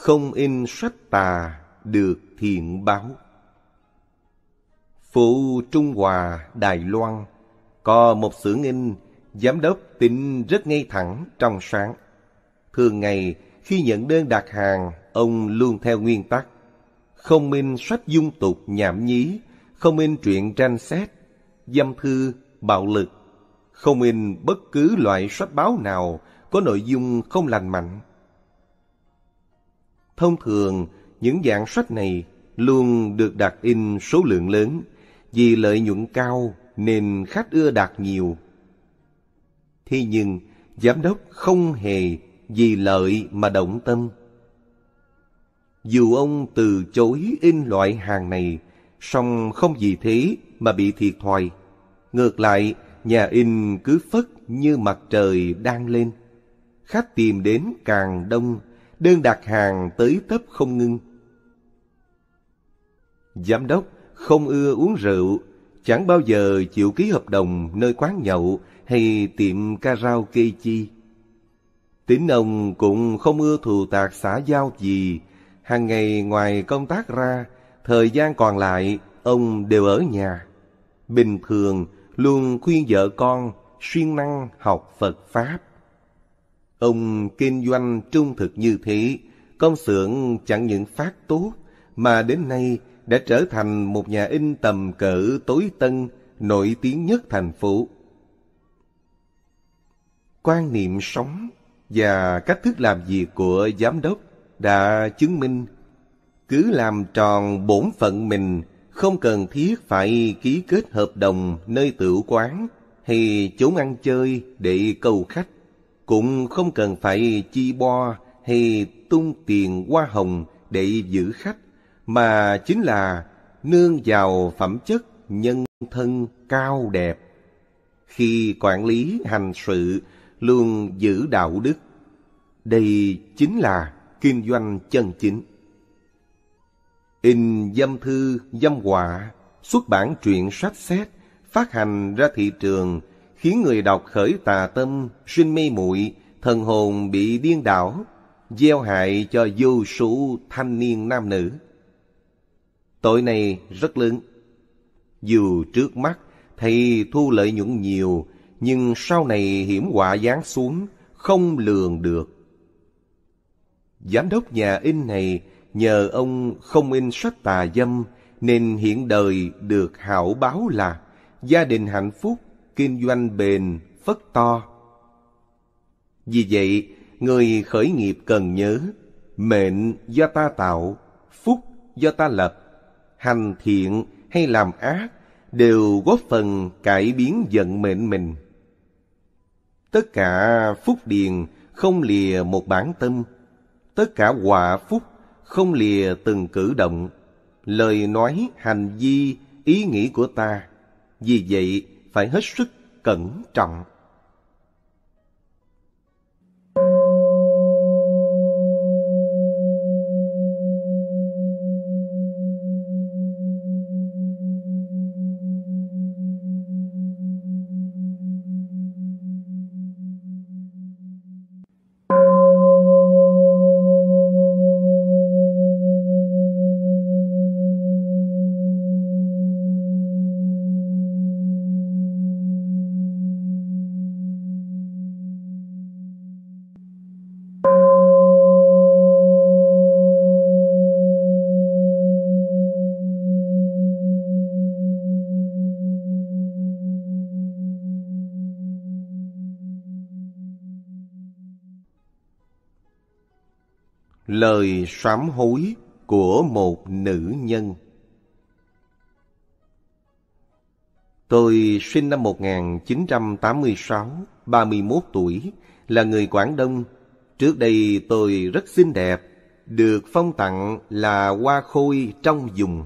không in sách tà được thiện báo phụ trung hòa đài loan có một xưởng in giám đốc tính rất ngay thẳng trong sáng thường ngày khi nhận đơn đặt hàng ông luôn theo nguyên tắc không in sách dung tục nhảm nhí không in truyện tranh xét dâm thư bạo lực không in bất cứ loại sách báo nào có nội dung không lành mạnh Thông thường, những dạng sách này luôn được đặt in số lượng lớn vì lợi nhuận cao nên khách ưa đặt nhiều. Thế nhưng, giám đốc không hề vì lợi mà động tâm. Dù ông từ chối in loại hàng này, song không vì thế mà bị thiệt thòi. Ngược lại, nhà in cứ phất như mặt trời đang lên. Khách tìm đến càng đông đơn đặt hàng tới tấp không ngưng. Giám đốc không ưa uống rượu, chẳng bao giờ chịu ký hợp đồng nơi quán nhậu hay tiệm karaoke chi. Tính ông cũng không ưa thù tạc xã giao gì, hàng ngày ngoài công tác ra, thời gian còn lại ông đều ở nhà. Bình thường luôn khuyên vợ con siêng năng học Phật Pháp. Ông kinh doanh trung thực như thế, công xưởng chẳng những phát tốt, mà đến nay đã trở thành một nhà in tầm cỡ tối tân, nổi tiếng nhất thành phố. Quan niệm sống và cách thức làm việc của giám đốc đã chứng minh cứ làm tròn bổn phận mình, không cần thiết phải ký kết hợp đồng nơi tử quán hay chốn ăn chơi để cầu khách cũng không cần phải chi bo hay tung tiền hoa hồng để giữ khách, mà chính là nương vào phẩm chất nhân thân cao đẹp. Khi quản lý hành sự, luôn giữ đạo đức. Đây chính là kinh doanh chân chính. In dâm thư, dâm họa, xuất bản truyện sách xét, phát hành ra thị trường – khiến người đọc khởi tà tâm, sinh mê muội, thần hồn bị điên đảo, gieo hại cho vô số thanh niên nam nữ. Tội này rất lớn. Dù trước mắt thầy thu lợi nhuận nhiều, nhưng sau này hiểm họa giáng xuống, không lường được. Giám đốc nhà in này nhờ ông không in sách tà dâm, nên hiện đời được hảo báo là gia đình hạnh phúc, kinh doanh bền, phất to. Vì vậy, người khởi nghiệp cần nhớ, mệnh do ta tạo, phúc do ta lập, hành thiện hay làm ác đều góp phần cải biến vận mệnh mình. Tất cả phúc điền không lìa một bản tâm, tất cả họa phúc không lìa từng cử động, lời nói, hành vi, ý nghĩ của ta. Vì vậy, phải hết sức cẩn trọng Lời sám hối của một nữ nhân Tôi sinh năm 1986, 31 tuổi, là người Quảng Đông. Trước đây tôi rất xinh đẹp, được phong tặng là hoa khôi trong vùng.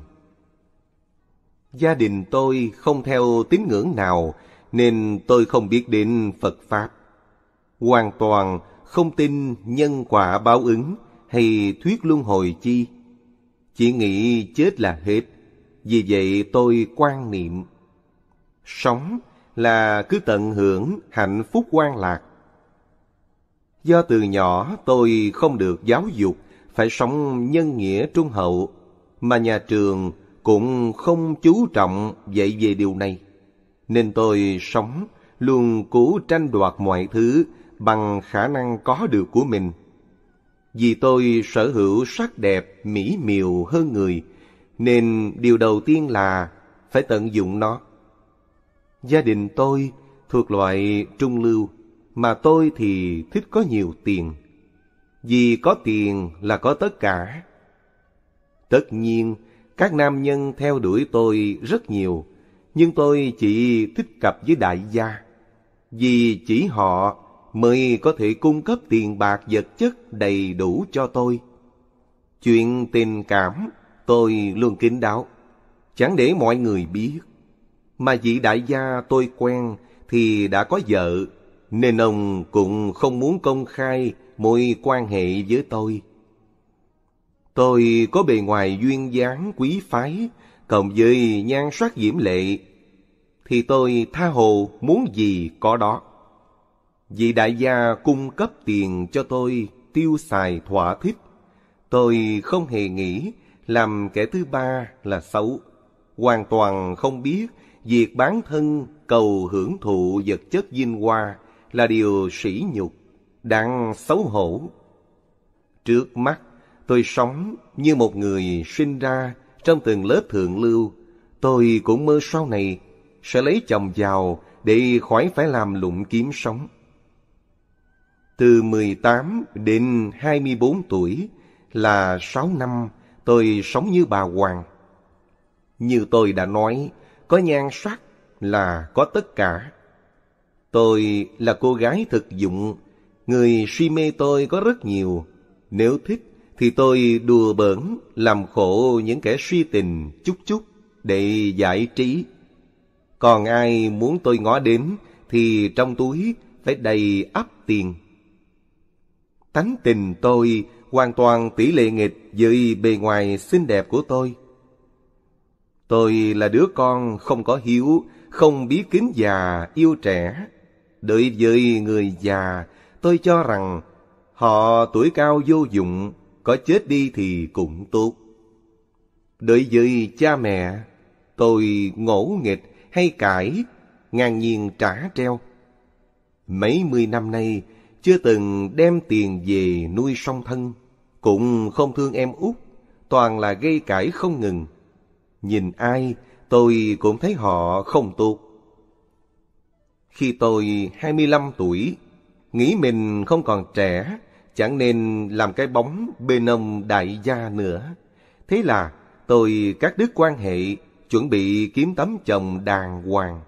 Gia đình tôi không theo tín ngưỡng nào, nên tôi không biết đến Phật Pháp. Hoàn toàn không tin nhân quả báo ứng, hay thuyết luân hồi chi? Chỉ nghĩ chết là hết, vì vậy tôi quan niệm. Sống là cứ tận hưởng hạnh phúc quan lạc. Do từ nhỏ tôi không được giáo dục phải sống nhân nghĩa trung hậu, mà nhà trường cũng không chú trọng dạy về điều này. Nên tôi sống luôn cố tranh đoạt mọi thứ bằng khả năng có được của mình vì tôi sở hữu sắc đẹp mỹ miều hơn người, nên điều đầu tiên là phải tận dụng nó. Gia đình tôi thuộc loại trung lưu, mà tôi thì thích có nhiều tiền. Vì có tiền là có tất cả. Tất nhiên, các nam nhân theo đuổi tôi rất nhiều, nhưng tôi chỉ thích cặp với đại gia. Vì chỉ họ mới có thể cung cấp tiền bạc vật chất đầy đủ cho tôi. Chuyện tình cảm tôi luôn kín đáo, chẳng để mọi người biết. Mà vị đại gia tôi quen thì đã có vợ, nên ông cũng không muốn công khai mối quan hệ với tôi. Tôi có bề ngoài duyên dáng quý phái, cộng với nhan sắc diễm lệ, thì tôi tha hồ muốn gì có đó. Vị đại gia cung cấp tiền cho tôi tiêu xài thỏa thích. Tôi không hề nghĩ làm kẻ thứ ba là xấu. Hoàn toàn không biết việc bán thân cầu hưởng thụ vật chất vinh hoa là điều sỉ nhục, đang xấu hổ. Trước mắt, tôi sống như một người sinh ra trong từng lớp thượng lưu. Tôi cũng mơ sau này sẽ lấy chồng giàu để khỏi phải làm lụng kiếm sống. Từ 18 đến 24 tuổi là 6 năm tôi sống như bà Hoàng. Như tôi đã nói, có nhan sắc là có tất cả. Tôi là cô gái thực dụng, người suy mê tôi có rất nhiều. Nếu thích thì tôi đùa bỡn, làm khổ những kẻ suy tình chút chút để giải trí. Còn ai muốn tôi ngó đến thì trong túi phải đầy ắp tiền. Tánh tình tôi hoàn toàn tỷ lệ nghịch với bề ngoài xinh đẹp của tôi. Tôi là đứa con không có hiếu, không biết kính già, yêu trẻ. Đối với người già, tôi cho rằng họ tuổi cao vô dụng, có chết đi thì cũng tốt. Đối với cha mẹ, tôi ngỗ nghịch hay cãi, ngang nhiên trả treo. Mấy mươi năm nay, chưa từng đem tiền về nuôi song thân, cũng không thương em út, toàn là gây cãi không ngừng. Nhìn ai, tôi cũng thấy họ không tốt. Khi tôi 25 tuổi, nghĩ mình không còn trẻ, chẳng nên làm cái bóng bên ông đại gia nữa. Thế là tôi các đứt quan hệ, chuẩn bị kiếm tấm chồng đàng hoàng.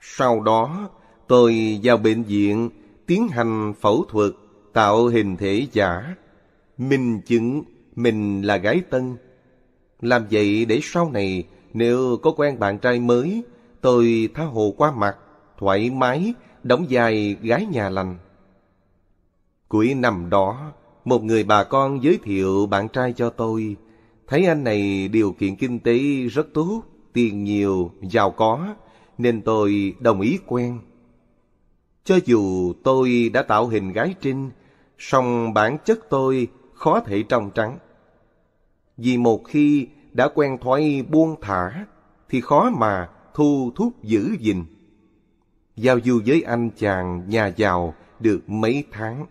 Sau đó, tôi vào bệnh viện tiến hành phẫu thuật tạo hình thể giả minh chứng mình là gái tân làm vậy để sau này nếu có quen bạn trai mới tôi tha hồ qua mặt thoải mái đóng vai gái nhà lành cuối năm đó một người bà con giới thiệu bạn trai cho tôi thấy anh này điều kiện kinh tế rất tốt tiền nhiều giàu có nên tôi đồng ý quen cho dù tôi đã tạo hình gái trinh, song bản chất tôi khó thể trong trắng. Vì một khi đã quen thói buông thả, thì khó mà thu thúc giữ gìn. Giao du với anh chàng nhà giàu được mấy tháng.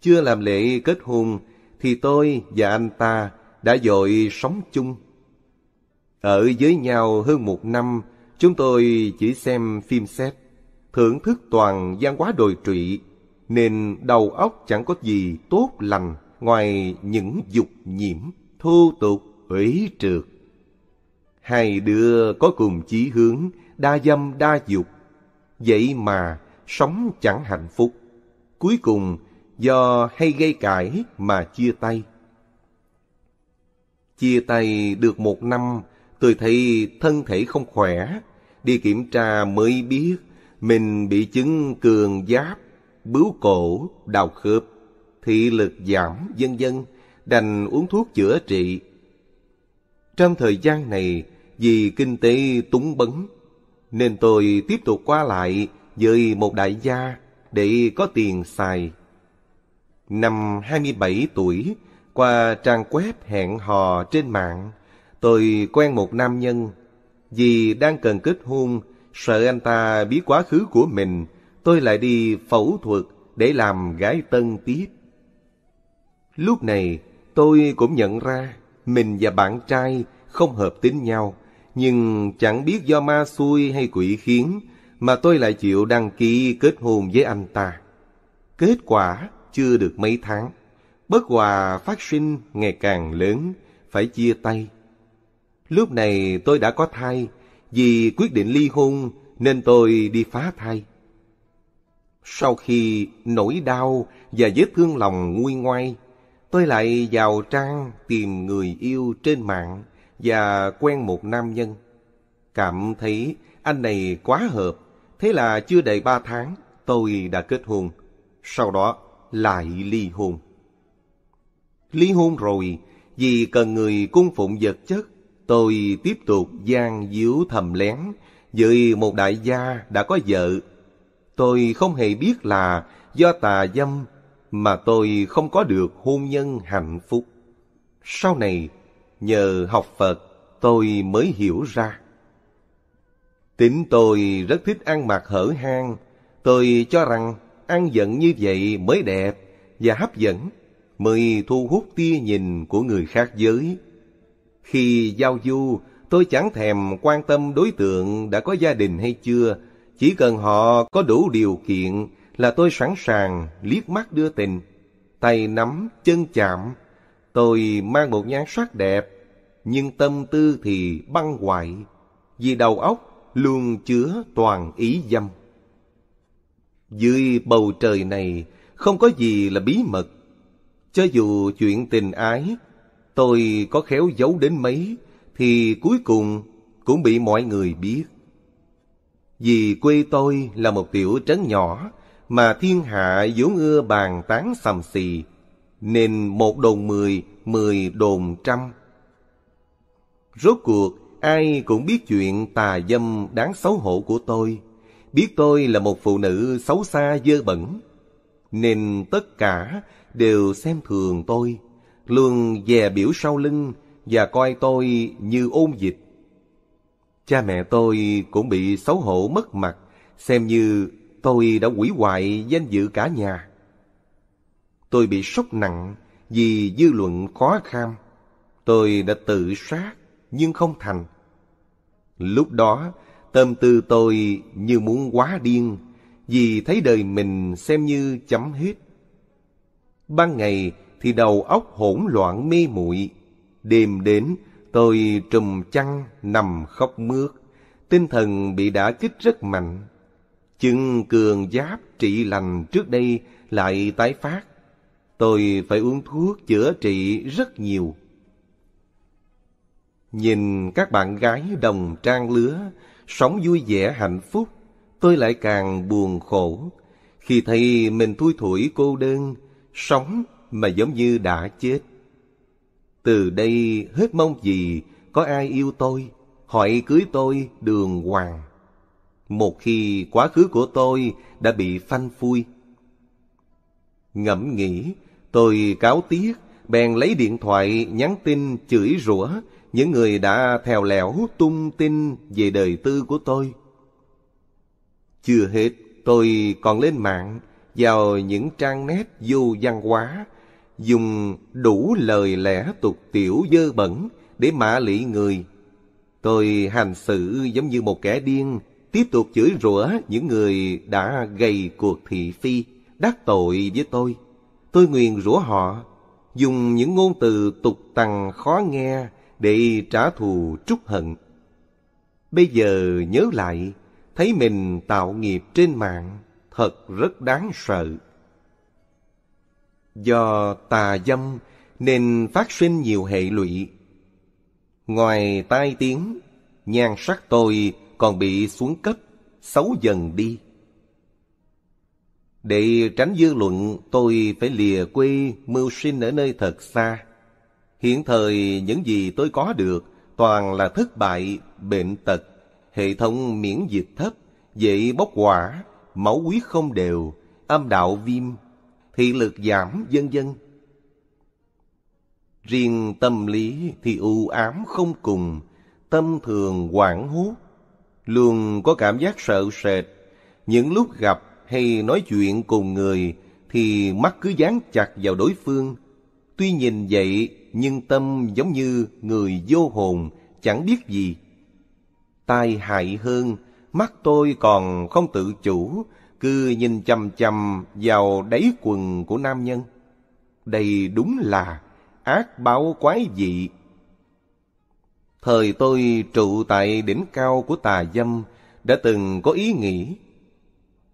Chưa làm lễ kết hôn, thì tôi và anh ta đã dội sống chung. Ở với nhau hơn một năm, chúng tôi chỉ xem phim xét thưởng thức toàn gian quá đồi trụy, nên đầu óc chẳng có gì tốt lành ngoài những dục nhiễm, thô tục, ủy trượt. Hai đứa có cùng chí hướng, đa dâm đa dục. Vậy mà sống chẳng hạnh phúc. Cuối cùng do hay gây cãi mà chia tay. Chia tay được một năm, tôi thấy thân thể không khỏe. Đi kiểm tra mới biết mình bị chứng cường giáp, bướu cổ, đau khớp, thị lực giảm, vân vân, đành uống thuốc chữa trị. Trong thời gian này, vì kinh tế túng bấn, nên tôi tiếp tục qua lại với một đại gia để có tiền xài. Năm hai mươi bảy tuổi, qua trang web hẹn hò trên mạng, tôi quen một nam nhân. Vì đang cần kết hôn sợ anh ta biết quá khứ của mình, tôi lại đi phẫu thuật để làm gái tân tiếp. Lúc này, tôi cũng nhận ra mình và bạn trai không hợp tính nhau, nhưng chẳng biết do ma xui hay quỷ khiến mà tôi lại chịu đăng ký kết hôn với anh ta. Kết quả chưa được mấy tháng, bất hòa phát sinh ngày càng lớn, phải chia tay. Lúc này tôi đã có thai, vì quyết định ly hôn nên tôi đi phá thai. Sau khi nỗi đau và vết thương lòng nguôi ngoai, tôi lại vào trang tìm người yêu trên mạng và quen một nam nhân. Cảm thấy anh này quá hợp, thế là chưa đầy ba tháng tôi đã kết hôn, sau đó lại ly hôn. Ly hôn rồi, vì cần người cung phụng vật chất Tôi tiếp tục gian díu thầm lén với một đại gia đã có vợ. Tôi không hề biết là do tà dâm mà tôi không có được hôn nhân hạnh phúc. Sau này, nhờ học Phật, tôi mới hiểu ra. Tính tôi rất thích ăn mặc hở hang. Tôi cho rằng ăn giận như vậy mới đẹp và hấp dẫn, mới thu hút tia nhìn của người khác giới. Khi giao du, tôi chẳng thèm quan tâm đối tượng đã có gia đình hay chưa, chỉ cần họ có đủ điều kiện là tôi sẵn sàng liếc mắt đưa tình, tay nắm, chân chạm. Tôi mang một nhan sắc đẹp, nhưng tâm tư thì băng hoại, vì đầu óc luôn chứa toàn ý dâm. Dưới bầu trời này không có gì là bí mật, cho dù chuyện tình ái tôi có khéo giấu đến mấy thì cuối cùng cũng bị mọi người biết. Vì quê tôi là một tiểu trấn nhỏ mà thiên hạ vốn ưa bàn tán sầm xì, nên một đồn mười, mười đồn trăm. Rốt cuộc, ai cũng biết chuyện tà dâm đáng xấu hổ của tôi, biết tôi là một phụ nữ xấu xa dơ bẩn, nên tất cả đều xem thường tôi luôn dè biểu sau lưng và coi tôi như ôn dịch. Cha mẹ tôi cũng bị xấu hổ mất mặt, xem như tôi đã quỷ hoại danh dự cả nhà. Tôi bị sốc nặng vì dư luận khó kham. Tôi đã tự sát nhưng không thành. Lúc đó, tâm tư tôi như muốn quá điên vì thấy đời mình xem như chấm hết. Ban ngày thì đầu óc hỗn loạn mê muội. Đêm đến, tôi trùm chăn nằm khóc mướt, tinh thần bị đả kích rất mạnh. Chứng cường giáp trị lành trước đây lại tái phát. Tôi phải uống thuốc chữa trị rất nhiều. Nhìn các bạn gái đồng trang lứa, sống vui vẻ hạnh phúc, tôi lại càng buồn khổ. Khi thấy mình thui thủi cô đơn, sống mà giống như đã chết. Từ đây hết mong gì có ai yêu tôi, hỏi cưới tôi đường hoàng. Một khi quá khứ của tôi đã bị phanh phui. Ngẫm nghĩ, tôi cáo tiếc, bèn lấy điện thoại nhắn tin chửi rủa những người đã theo lẻo tung tin về đời tư của tôi. Chưa hết, tôi còn lên mạng vào những trang nét vô văn hóa dùng đủ lời lẽ tục tiểu dơ bẩn để mạ lị người. Tôi hành xử giống như một kẻ điên, tiếp tục chửi rủa những người đã gây cuộc thị phi, đắc tội với tôi. Tôi nguyền rủa họ, dùng những ngôn từ tục tằng khó nghe để trả thù trút hận. Bây giờ nhớ lại, thấy mình tạo nghiệp trên mạng thật rất đáng sợ. Do tà dâm nên phát sinh nhiều hệ lụy. Ngoài tai tiếng, nhan sắc tôi còn bị xuống cấp, xấu dần đi. Để tránh dư luận, tôi phải lìa quê mưu sinh ở nơi thật xa. Hiện thời những gì tôi có được toàn là thất bại, bệnh tật, hệ thống miễn dịch thấp, dễ bốc quả, máu huyết không đều, âm đạo viêm, thị lực giảm vân dân Riêng tâm lý thì u ám không cùng, tâm thường hoảng hốt, luôn có cảm giác sợ sệt. Những lúc gặp hay nói chuyện cùng người thì mắt cứ dán chặt vào đối phương. Tuy nhìn vậy nhưng tâm giống như người vô hồn, chẳng biết gì. Tai hại hơn, mắt tôi còn không tự chủ cứ nhìn chằm chằm vào đáy quần của nam nhân. Đây đúng là ác báo quái dị. Thời tôi trụ tại đỉnh cao của tà dâm đã từng có ý nghĩ.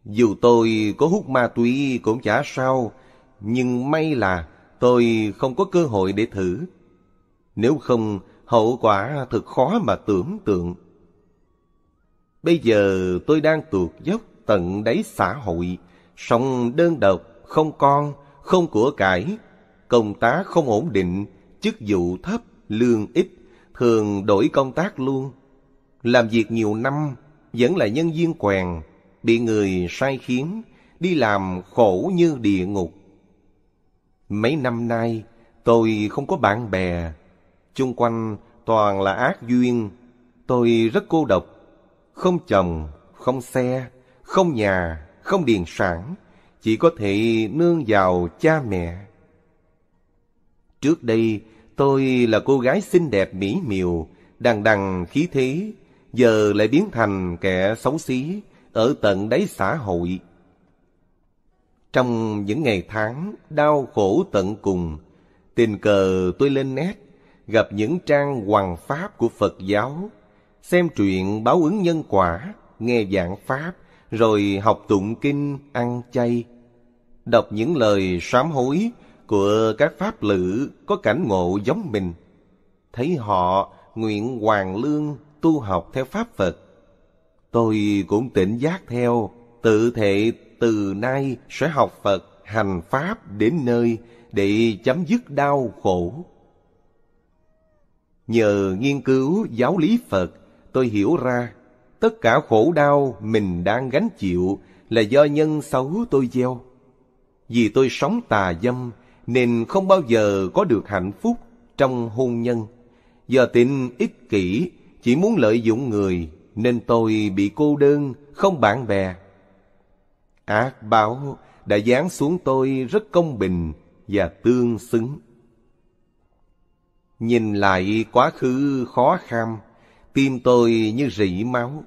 Dù tôi có hút ma túy cũng chả sao, nhưng may là tôi không có cơ hội để thử. Nếu không, hậu quả thật khó mà tưởng tượng. Bây giờ tôi đang tuột dốc, tận đáy xã hội, sống đơn độc, không con, không của cải, công tác không ổn định, chức vụ thấp, lương ít, thường đổi công tác luôn. Làm việc nhiều năm, vẫn là nhân viên quèn, bị người sai khiến, đi làm khổ như địa ngục. Mấy năm nay, tôi không có bạn bè, chung quanh toàn là ác duyên, tôi rất cô độc, không chồng, không xe, không nhà, không điền sản, chỉ có thể nương vào cha mẹ. Trước đây, tôi là cô gái xinh đẹp mỹ miều, đằng đằng khí thế, giờ lại biến thành kẻ xấu xí, ở tận đáy xã hội. Trong những ngày tháng đau khổ tận cùng, tình cờ tôi lên nét, gặp những trang hoàng pháp của Phật giáo, xem truyện báo ứng nhân quả, nghe giảng pháp, rồi học tụng kinh, ăn chay, đọc những lời sám hối của các pháp lữ có cảnh ngộ giống mình, thấy họ nguyện hoàng lương tu học theo pháp Phật. Tôi cũng tỉnh giác theo, tự thể từ nay sẽ học Phật, hành Pháp đến nơi để chấm dứt đau khổ. Nhờ nghiên cứu giáo lý Phật, tôi hiểu ra tất cả khổ đau mình đang gánh chịu là do nhân xấu tôi gieo. Vì tôi sống tà dâm nên không bao giờ có được hạnh phúc trong hôn nhân. Do tình ích kỷ, chỉ muốn lợi dụng người nên tôi bị cô đơn, không bạn bè. Ác báo đã giáng xuống tôi rất công bình và tương xứng. Nhìn lại quá khứ khó khăn tim tôi như rỉ máu.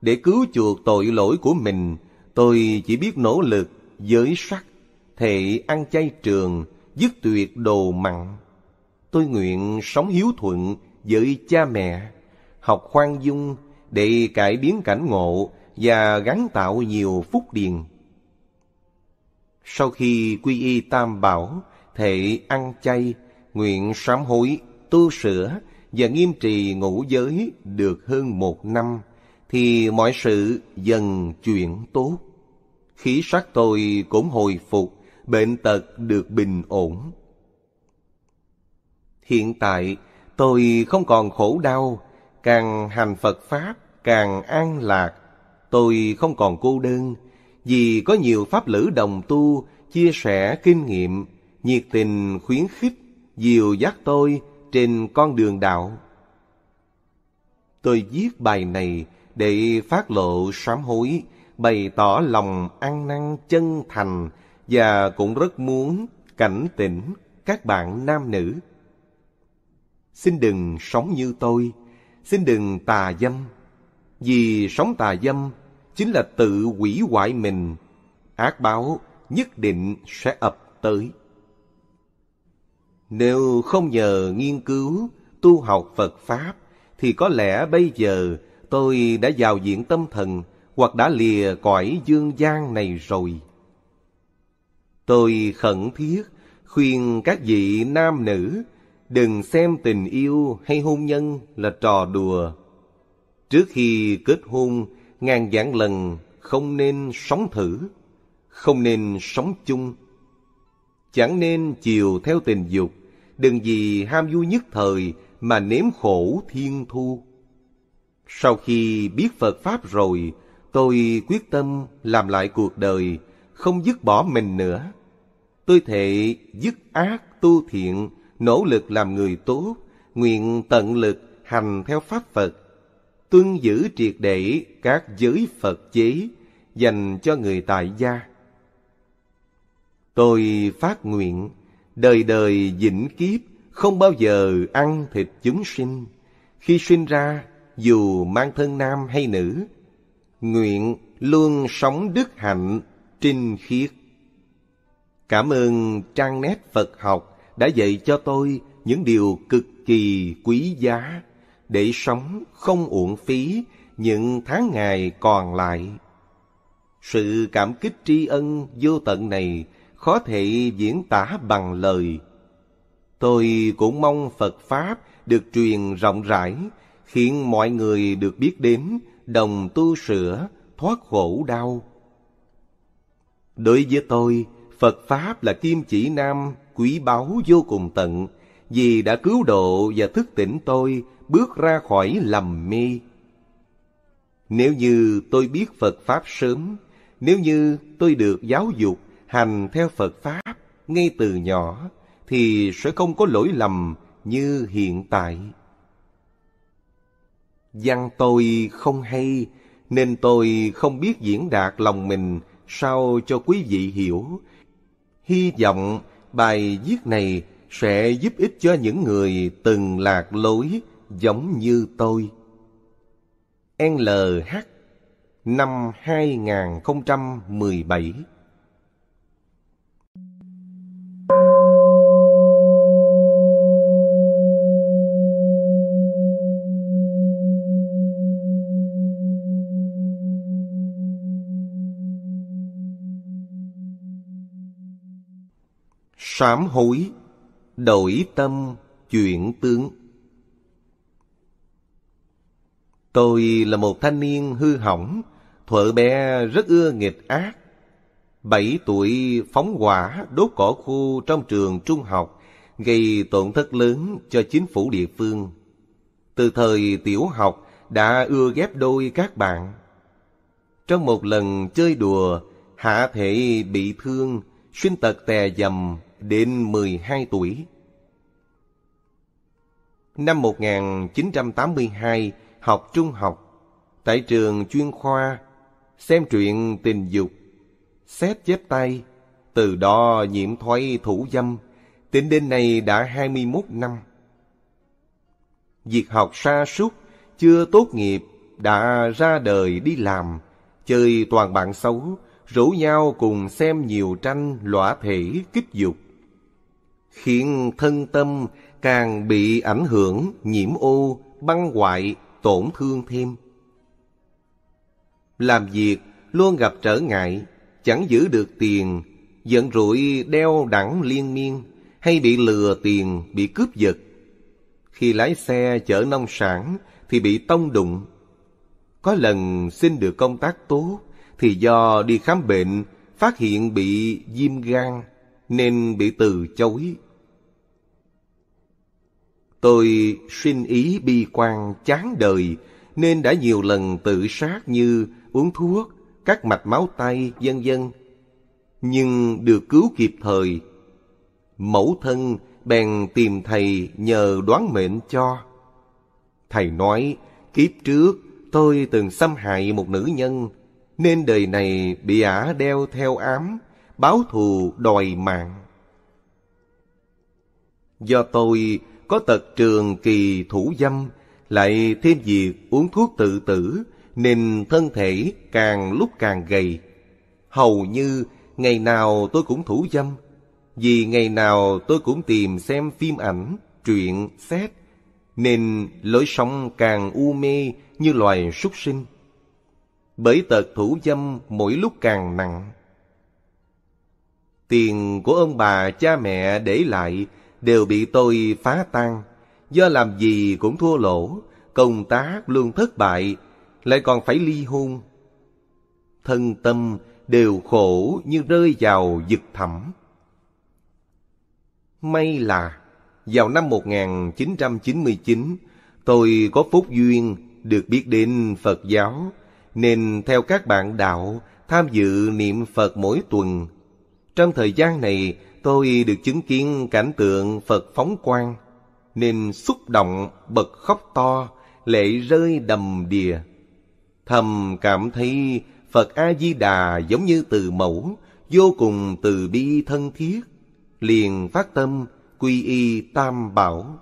Để cứu chuộc tội lỗi của mình, tôi chỉ biết nỗ lực giới sắc, thệ ăn chay trường, dứt tuyệt đồ mặn. Tôi nguyện sống hiếu thuận với cha mẹ, học khoan dung để cải biến cảnh ngộ và gắn tạo nhiều phúc điền. Sau khi quy y tam bảo, thệ ăn chay, nguyện sám hối, tu sửa và nghiêm trì ngũ giới được hơn một năm, thì mọi sự dần chuyển tốt. Khí sắc tôi cũng hồi phục, bệnh tật được bình ổn. Hiện tại, tôi không còn khổ đau, càng hành Phật Pháp, càng an lạc. Tôi không còn cô đơn, vì có nhiều Pháp lữ đồng tu, chia sẻ kinh nghiệm, nhiệt tình khuyến khích, dìu dắt tôi trên con đường đạo. Tôi viết bài này để phát lộ sám hối, bày tỏ lòng ăn năn chân thành và cũng rất muốn cảnh tỉnh các bạn nam nữ. Xin đừng sống như tôi, xin đừng tà dâm, vì sống tà dâm chính là tự hủy hoại mình, ác báo nhất định sẽ ập tới. Nếu không nhờ nghiên cứu, tu học Phật Pháp, thì có lẽ bây giờ tôi đã vào diện tâm thần hoặc đã lìa cõi dương gian này rồi. Tôi khẩn thiết khuyên các vị nam nữ đừng xem tình yêu hay hôn nhân là trò đùa. Trước khi kết hôn, ngàn vạn lần không nên sống thử, không nên sống chung. Chẳng nên chiều theo tình dục, đừng vì ham vui nhất thời mà nếm khổ thiên thu. Sau khi biết Phật Pháp rồi, tôi quyết tâm làm lại cuộc đời, không dứt bỏ mình nữa. Tôi thệ dứt ác tu thiện, nỗ lực làm người tốt, nguyện tận lực hành theo Pháp Phật, tuân giữ triệt để các giới Phật chế dành cho người tại gia. Tôi phát nguyện đời đời vĩnh kiếp không bao giờ ăn thịt chúng sinh khi sinh ra dù mang thân nam hay nữ nguyện luôn sống đức hạnh trinh khiết cảm ơn trang nét phật học đã dạy cho tôi những điều cực kỳ quý giá để sống không uổng phí những tháng ngày còn lại sự cảm kích tri ân vô tận này khó thể diễn tả bằng lời. Tôi cũng mong Phật Pháp được truyền rộng rãi, khiến mọi người được biết đến, đồng tu sửa, thoát khổ đau. Đối với tôi, Phật Pháp là kim chỉ nam, quý báu vô cùng tận, vì đã cứu độ và thức tỉnh tôi bước ra khỏi lầm mê. Nếu như tôi biết Phật Pháp sớm, nếu như tôi được giáo dục hành theo Phật Pháp ngay từ nhỏ thì sẽ không có lỗi lầm như hiện tại. Văn tôi không hay nên tôi không biết diễn đạt lòng mình sao cho quý vị hiểu. Hy vọng bài viết này sẽ giúp ích cho những người từng lạc lối giống như tôi. NLH năm 2017 sám hối đổi tâm chuyển tướng tôi là một thanh niên hư hỏng thuở bé rất ưa nghịch ác bảy tuổi phóng hỏa đốt cỏ khu trong trường trung học gây tổn thất lớn cho chính phủ địa phương từ thời tiểu học đã ưa ghép đôi các bạn trong một lần chơi đùa hạ thể bị thương xuyên tật tè dầm đến 12 tuổi. Năm 1982 học trung học tại trường chuyên khoa, xem truyện tình dục, xét chép tay, từ đó nhiễm thói thủ dâm, tính đến nay đã 21 năm. Việc học sa sút chưa tốt nghiệp, đã ra đời đi làm, chơi toàn bạn xấu, rủ nhau cùng xem nhiều tranh lõa thể kích dục khiến thân tâm càng bị ảnh hưởng, nhiễm ô, băng hoại, tổn thương thêm. Làm việc luôn gặp trở ngại, chẳng giữ được tiền, giận rủi đeo đẳng liên miên, hay bị lừa tiền, bị cướp giật. Khi lái xe chở nông sản thì bị tông đụng. Có lần xin được công tác tốt thì do đi khám bệnh, phát hiện bị viêm gan nên bị từ chối. Tôi sinh ý bi quan chán đời nên đã nhiều lần tự sát như uống thuốc, các mạch máu tay, vân vân. Nhưng được cứu kịp thời. Mẫu thân bèn tìm thầy nhờ đoán mệnh cho. Thầy nói, kiếp trước tôi từng xâm hại một nữ nhân, nên đời này bị ả đeo theo ám báo thù đòi mạng. Do tôi có tật trường kỳ thủ dâm, lại thêm việc uống thuốc tự tử, nên thân thể càng lúc càng gầy. Hầu như ngày nào tôi cũng thủ dâm, vì ngày nào tôi cũng tìm xem phim ảnh, truyện, xét, nên lối sống càng u mê như loài súc sinh. Bởi tật thủ dâm mỗi lúc càng nặng, Tiền của ông bà cha mẹ để lại đều bị tôi phá tan. Do làm gì cũng thua lỗ, công tác luôn thất bại, lại còn phải ly hôn. Thân tâm đều khổ như rơi vào vực thẳm. May là vào năm 1999 tôi có phúc duyên được biết đến Phật giáo nên theo các bạn đạo tham dự niệm Phật mỗi tuần trong thời gian này, tôi được chứng kiến cảnh tượng Phật phóng quang, nên xúc động, bật khóc to, lệ rơi đầm đìa. Thầm cảm thấy Phật A-di-đà giống như từ mẫu, vô cùng từ bi thân thiết, liền phát tâm quy y tam bảo.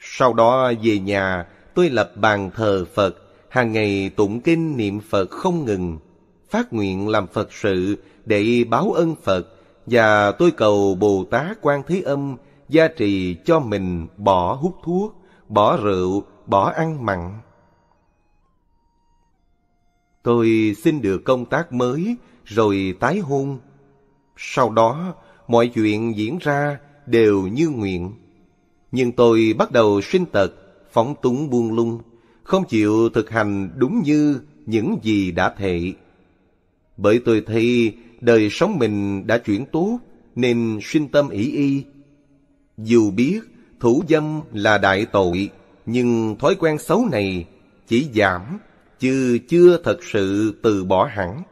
Sau đó về nhà, tôi lập bàn thờ Phật, hàng ngày tụng kinh niệm Phật không ngừng, phát nguyện làm Phật sự để báo ân Phật và tôi cầu Bồ Tát Quan Thế Âm gia trì cho mình bỏ hút thuốc, bỏ rượu, bỏ ăn mặn. Tôi xin được công tác mới rồi tái hôn. Sau đó, mọi chuyện diễn ra đều như nguyện. Nhưng tôi bắt đầu sinh tật, phóng túng buông lung, không chịu thực hành đúng như những gì đã thệ. Bởi tôi thấy đời sống mình đã chuyển tốt nên sinh tâm ỷ y. Dù biết thủ dâm là đại tội, nhưng thói quen xấu này chỉ giảm, chứ chưa thật sự từ bỏ hẳn.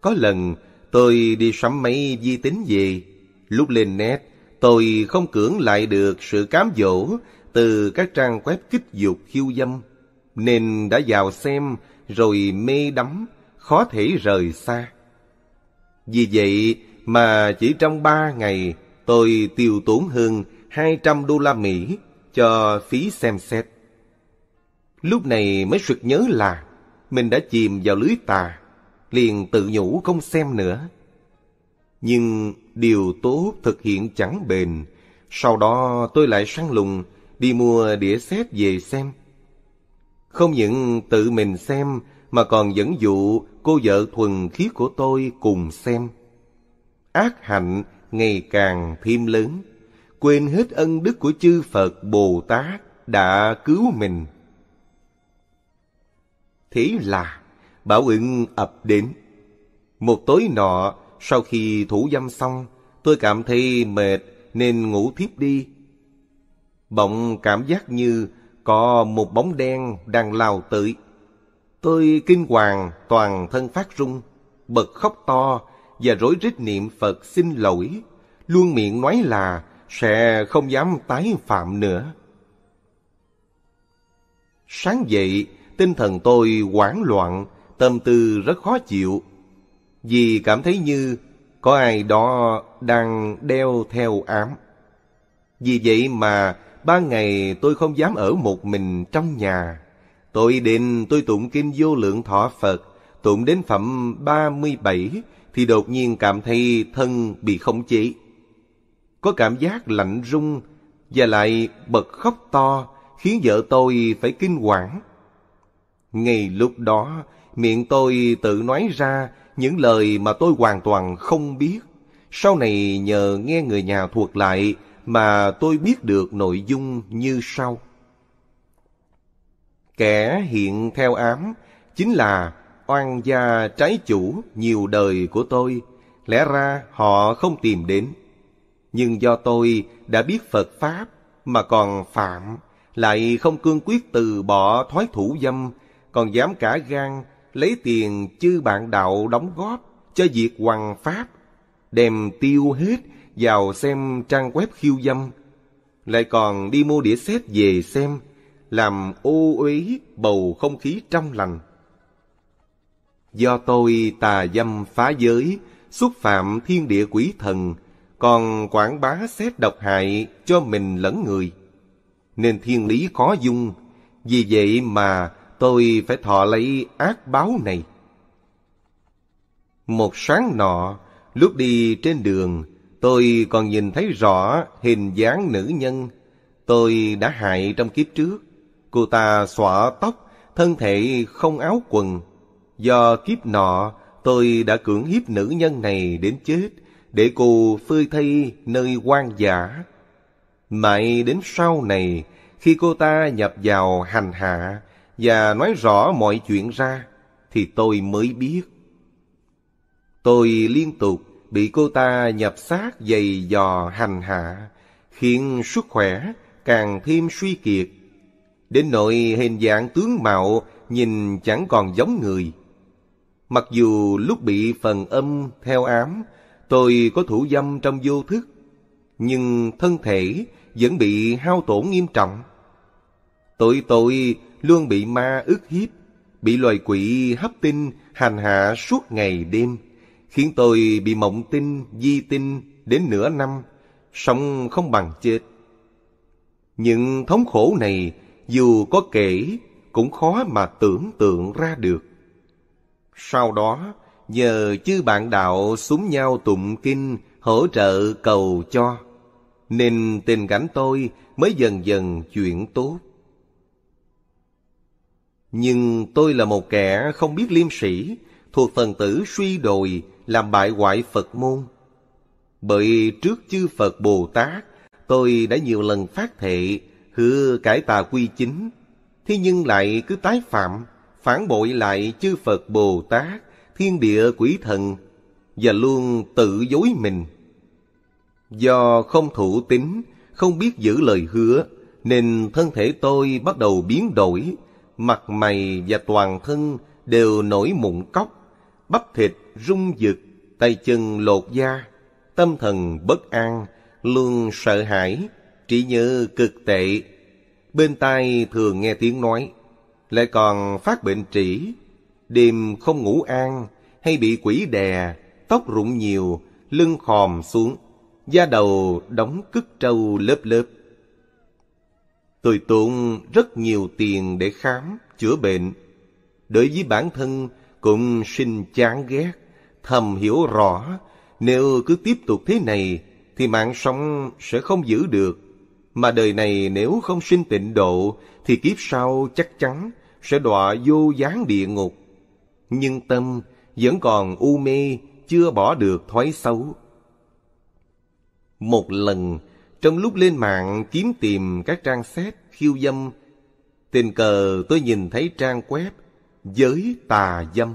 Có lần tôi đi sắm máy di tính về, lúc lên net tôi không cưỡng lại được sự cám dỗ từ các trang web kích dục khiêu dâm, nên đã vào xem rồi mê đắm, khó thể rời xa. Vì vậy mà chỉ trong ba ngày tôi tiêu tốn hơn 200 đô la Mỹ cho phí xem xét. Lúc này mới sực nhớ là mình đã chìm vào lưới tà, liền tự nhủ không xem nữa. Nhưng điều tốt thực hiện chẳng bền, sau đó tôi lại săn lùng đi mua đĩa xét về xem. Không những tự mình xem mà còn dẫn dụ cô vợ thuần khiết của tôi cùng xem. Ác hạnh ngày càng thêm lớn, quên hết ân đức của chư Phật Bồ Tát đã cứu mình. Thế là bảo ứng ập đến. Một tối nọ, sau khi thủ dâm xong, tôi cảm thấy mệt nên ngủ thiếp đi. Bỗng cảm giác như có một bóng đen đang lao tới. Tôi kinh hoàng, toàn thân phát rung bật khóc to và rối rít niệm Phật xin lỗi, luôn miệng nói là sẽ không dám tái phạm nữa. Sáng dậy, tinh thần tôi hoảng loạn, tâm tư rất khó chịu, vì cảm thấy như có ai đó đang đeo theo ám. Vì vậy mà ban ngày tôi không dám ở một mình trong nhà. Tôi định tôi tụng kinh vô lượng thọ Phật, tụng đến phẩm 37 thì đột nhiên cảm thấy thân bị khống chế. Có cảm giác lạnh rung và lại bật khóc to khiến vợ tôi phải kinh quản. Ngay lúc đó, miệng tôi tự nói ra những lời mà tôi hoàn toàn không biết. Sau này nhờ nghe người nhà thuộc lại mà tôi biết được nội dung như sau. Kẻ hiện theo ám chính là oan gia trái chủ nhiều đời của tôi, lẽ ra họ không tìm đến. Nhưng do tôi đã biết Phật Pháp mà còn phạm, lại không cương quyết từ bỏ thói thủ dâm, còn dám cả gan lấy tiền chư bạn đạo đóng góp cho việc hoàng pháp, đem tiêu hết vào xem trang web khiêu dâm, lại còn đi mua đĩa xét về xem, làm ô uế bầu không khí trong lành. Do tôi tà dâm phá giới, xúc phạm thiên địa quỷ thần, còn quảng bá xét độc hại cho mình lẫn người. Nên thiên lý khó dung, vì vậy mà tôi phải thọ lấy ác báo này. Một sáng nọ, lúc đi trên đường, tôi còn nhìn thấy rõ hình dáng nữ nhân tôi đã hại trong kiếp trước. Cô ta xõa tóc, thân thể không áo quần. Do kiếp nọ, tôi đã cưỡng hiếp nữ nhân này đến chết, để cô phơi thây nơi quan giả. Mãi đến sau này, khi cô ta nhập vào hành hạ và nói rõ mọi chuyện ra, thì tôi mới biết. Tôi liên tục bị cô ta nhập xác dày dò hành hạ, khiến sức khỏe càng thêm suy kiệt Đến nội hình dạng tướng mạo nhìn chẳng còn giống người. Mặc dù lúc bị phần âm theo ám, tôi có thủ dâm trong vô thức, nhưng thân thể vẫn bị hao tổn nghiêm trọng. Tội tội luôn bị ma ức hiếp, bị loài quỷ hấp tinh hành hạ suốt ngày đêm, khiến tôi bị mộng tinh, di tinh đến nửa năm, sống không bằng chết. Những thống khổ này dù có kể cũng khó mà tưởng tượng ra được. Sau đó, nhờ chư bạn đạo súng nhau tụng kinh hỗ trợ cầu cho, nên tình cảnh tôi mới dần dần chuyển tốt. Nhưng tôi là một kẻ không biết liêm sĩ, thuộc phần tử suy đồi làm bại hoại Phật môn. Bởi trước chư Phật Bồ Tát, tôi đã nhiều lần phát thệ hứa cải tà quy chính, thế nhưng lại cứ tái phạm, phản bội lại chư Phật Bồ Tát, thiên địa quỷ thần, và luôn tự dối mình. Do không thủ tính, không biết giữ lời hứa, nên thân thể tôi bắt đầu biến đổi, mặt mày và toàn thân đều nổi mụn cóc, bắp thịt rung rực, tay chân lột da, tâm thần bất an, luôn sợ hãi, trí nhớ cực tệ, bên tai thường nghe tiếng nói, lại còn phát bệnh trĩ, đêm không ngủ an hay bị quỷ đè, tóc rụng nhiều, lưng khòm xuống, da đầu đóng cứt trâu lớp lớp. Tôi tốn rất nhiều tiền để khám, chữa bệnh. Đối với bản thân cũng sinh chán ghét, thầm hiểu rõ, nếu cứ tiếp tục thế này thì mạng sống sẽ không giữ được mà đời này nếu không sinh tịnh độ thì kiếp sau chắc chắn sẽ đọa vô gián địa ngục. Nhưng tâm vẫn còn u mê, chưa bỏ được thói xấu. Một lần, trong lúc lên mạng kiếm tìm các trang xét khiêu dâm, tình cờ tôi nhìn thấy trang web Giới Tà Dâm.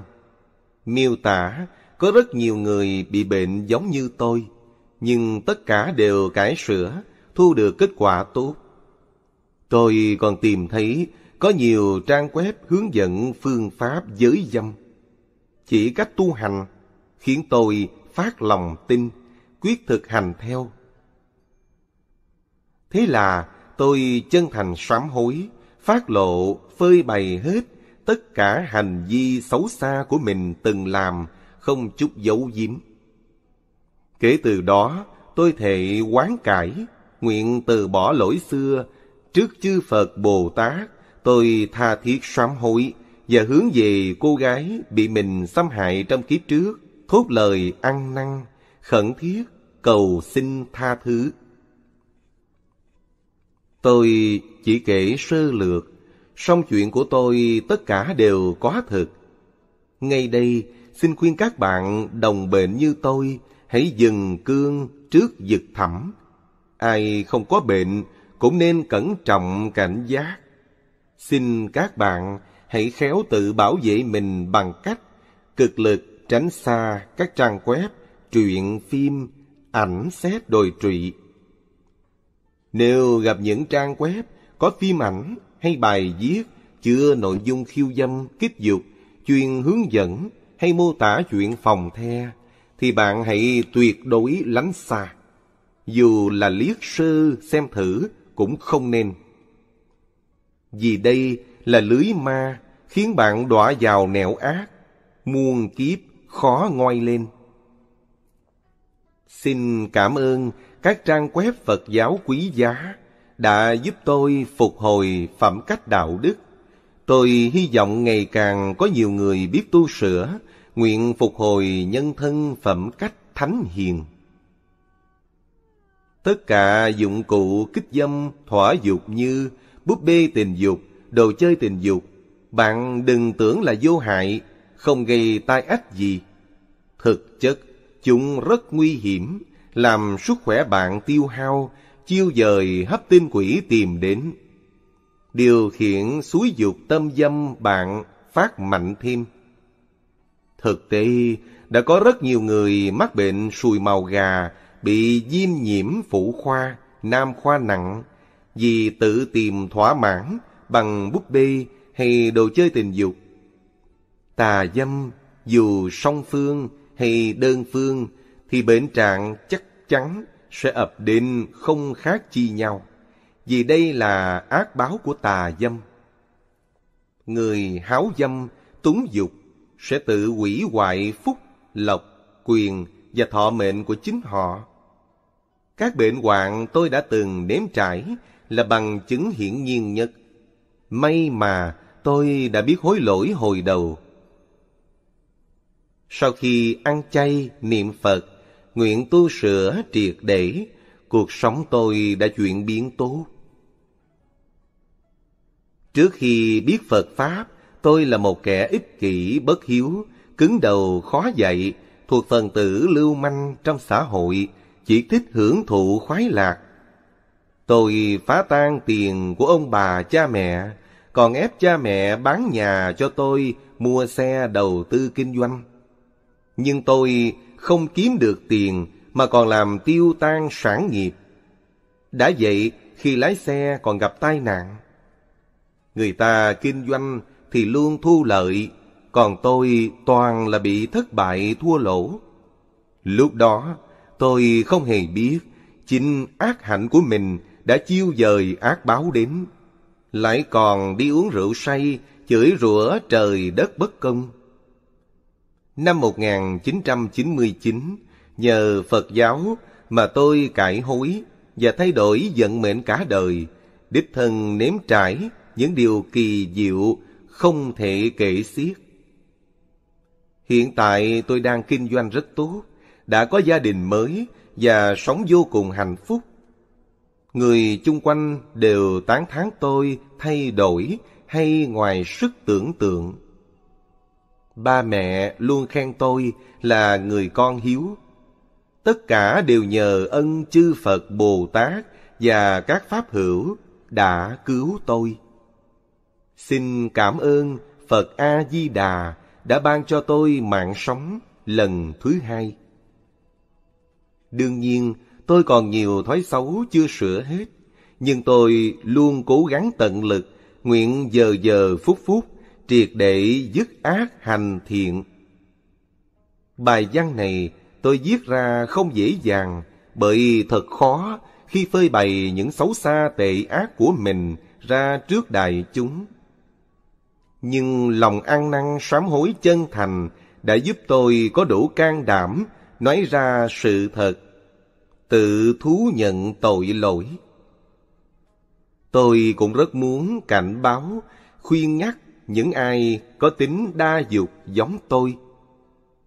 Miêu tả có rất nhiều người bị bệnh giống như tôi, nhưng tất cả đều cải sửa, thu được kết quả tốt. Tôi còn tìm thấy có nhiều trang web hướng dẫn phương pháp giới dâm. Chỉ cách tu hành khiến tôi phát lòng tin, quyết thực hành theo. Thế là tôi chân thành sám hối, phát lộ, phơi bày hết tất cả hành vi xấu xa của mình từng làm, không chút giấu giếm. Kể từ đó, tôi thệ quán cải, nguyện từ bỏ lỗi xưa, trước chư Phật Bồ Tát, tôi tha thiết sám hối và hướng về cô gái bị mình xâm hại trong kiếp trước, thốt lời ăn năn, khẩn thiết, cầu xin tha thứ. Tôi chỉ kể sơ lược, song chuyện của tôi tất cả đều có thực. Ngay đây, xin khuyên các bạn đồng bệnh như tôi, hãy dừng cương trước dực thẳm Ai không có bệnh cũng nên cẩn trọng cảnh giác. Xin các bạn hãy khéo tự bảo vệ mình bằng cách cực lực tránh xa các trang web, truyện, phim, ảnh xét đồi trụy. Nếu gặp những trang web có phim ảnh hay bài viết chứa nội dung khiêu dâm, kích dục, chuyên hướng dẫn hay mô tả chuyện phòng the, thì bạn hãy tuyệt đối lánh xa dù là liếc sơ xem thử cũng không nên. Vì đây là lưới ma khiến bạn đọa vào nẻo ác, muôn kiếp khó ngoi lên. Xin cảm ơn các trang web Phật giáo quý giá đã giúp tôi phục hồi phẩm cách đạo đức. Tôi hy vọng ngày càng có nhiều người biết tu sửa, nguyện phục hồi nhân thân phẩm cách thánh hiền. Tất cả dụng cụ kích dâm, thỏa dục như búp bê tình dục, đồ chơi tình dục, bạn đừng tưởng là vô hại, không gây tai ách gì. Thực chất, chúng rất nguy hiểm, làm sức khỏe bạn tiêu hao, chiêu dời hấp tinh quỷ tìm đến. Điều khiển suối dục tâm dâm bạn phát mạnh thêm. Thực tế, đã có rất nhiều người mắc bệnh sùi màu gà bị viêm nhiễm phụ khoa, nam khoa nặng, vì tự tìm thỏa mãn bằng búp bê hay đồ chơi tình dục. Tà dâm, dù song phương hay đơn phương, thì bệnh trạng chắc chắn sẽ ập đến không khác chi nhau, vì đây là ác báo của tà dâm. Người háo dâm, túng dục sẽ tự hủy hoại phúc, lộc, quyền và thọ mệnh của chính họ. Các bệnh hoạn tôi đã từng nếm trải là bằng chứng hiển nhiên nhất. May mà tôi đã biết hối lỗi hồi đầu. Sau khi ăn chay, niệm Phật, nguyện tu sửa triệt để, cuộc sống tôi đã chuyển biến tốt. Trước khi biết Phật Pháp, tôi là một kẻ ích kỷ, bất hiếu, cứng đầu, khó dạy, thuộc phần tử lưu manh trong xã hội, chỉ thích hưởng thụ khoái lạc. Tôi phá tan tiền của ông bà cha mẹ, còn ép cha mẹ bán nhà cho tôi mua xe đầu tư kinh doanh. Nhưng tôi không kiếm được tiền mà còn làm tiêu tan sản nghiệp. Đã vậy, khi lái xe còn gặp tai nạn. Người ta kinh doanh thì luôn thu lợi, còn tôi toàn là bị thất bại thua lỗ. Lúc đó, Tôi không hề biết, chính ác hạnh của mình đã chiêu dời ác báo đến. Lại còn đi uống rượu say, chửi rủa trời đất bất công. Năm 1999, nhờ Phật giáo mà tôi cải hối và thay đổi vận mệnh cả đời, đích thân nếm trải những điều kỳ diệu không thể kể xiết. Hiện tại tôi đang kinh doanh rất tốt, đã có gia đình mới và sống vô cùng hạnh phúc. Người chung quanh đều tán thán tôi thay đổi hay ngoài sức tưởng tượng. Ba mẹ luôn khen tôi là người con hiếu. Tất cả đều nhờ ân chư Phật Bồ Tát và các Pháp hữu đã cứu tôi. Xin cảm ơn Phật A-di-đà đã ban cho tôi mạng sống lần thứ hai. Đương nhiên, tôi còn nhiều thói xấu chưa sửa hết, nhưng tôi luôn cố gắng tận lực, nguyện giờ giờ phút phút, triệt để dứt ác hành thiện. Bài văn này tôi viết ra không dễ dàng, bởi thật khó khi phơi bày những xấu xa tệ ác của mình ra trước đại chúng. Nhưng lòng ăn năn sám hối chân thành đã giúp tôi có đủ can đảm nói ra sự thật tự thú nhận tội lỗi tôi cũng rất muốn cảnh báo khuyên nhắc những ai có tính đa dục giống tôi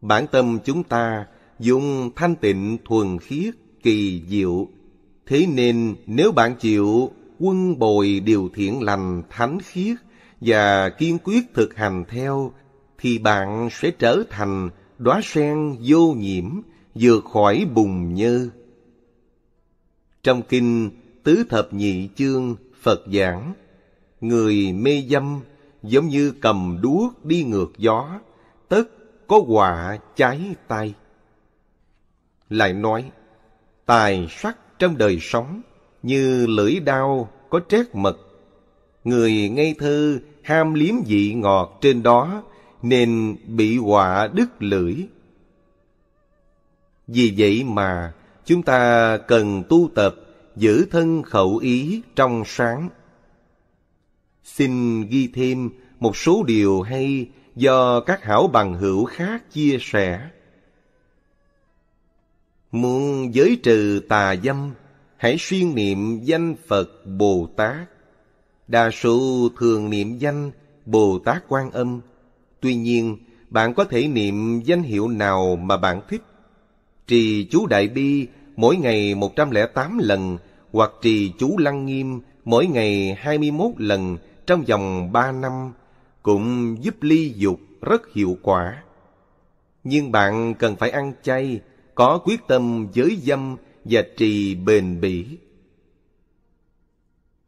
bản tâm chúng ta dùng thanh tịnh thuần khiết kỳ diệu thế nên nếu bạn chịu quân bồi điều thiện lành thánh khiết và kiên quyết thực hành theo thì bạn sẽ trở thành đóa sen vô nhiễm vừa khỏi bùng nhơ trong kinh tứ thập nhị chương phật giảng người mê dâm giống như cầm đuốc đi ngược gió tất có họa cháy tay lại nói tài sắc trong đời sống như lưỡi đao có trét mật người ngây thơ ham liếm vị ngọt trên đó nên bị họa đứt lưỡi. Vì vậy mà chúng ta cần tu tập giữ thân khẩu ý trong sáng. Xin ghi thêm một số điều hay do các hảo bằng hữu khác chia sẻ. Muốn giới trừ tà dâm, hãy suy niệm danh Phật Bồ Tát. Đa số thường niệm danh Bồ Tát Quan Âm Tuy nhiên, bạn có thể niệm danh hiệu nào mà bạn thích. Trì chú Đại Bi mỗi ngày 108 lần hoặc trì chú Lăng Nghiêm mỗi ngày 21 lần trong vòng 3 năm cũng giúp ly dục rất hiệu quả. Nhưng bạn cần phải ăn chay, có quyết tâm giới dâm và trì bền bỉ.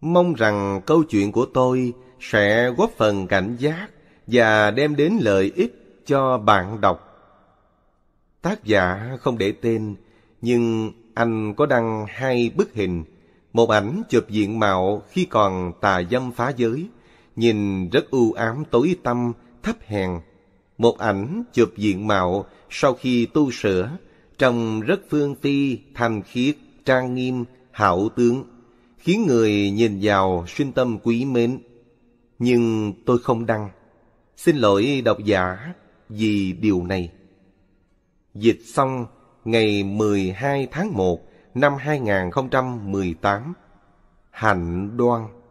Mong rằng câu chuyện của tôi sẽ góp phần cảnh giác và đem đến lợi ích cho bạn đọc. Tác giả không để tên, nhưng anh có đăng hai bức hình, một ảnh chụp diện mạo khi còn tà dâm phá giới, nhìn rất u ám tối tâm thấp hèn. Một ảnh chụp diện mạo sau khi tu sửa, trông rất phương ti, thanh khiết, trang nghiêm, hảo tướng, khiến người nhìn vào sinh tâm quý mến. Nhưng tôi không đăng. Xin lỗi độc giả vì điều này. Dịch xong ngày 12 tháng 1 năm 2018. Hạnh Đoan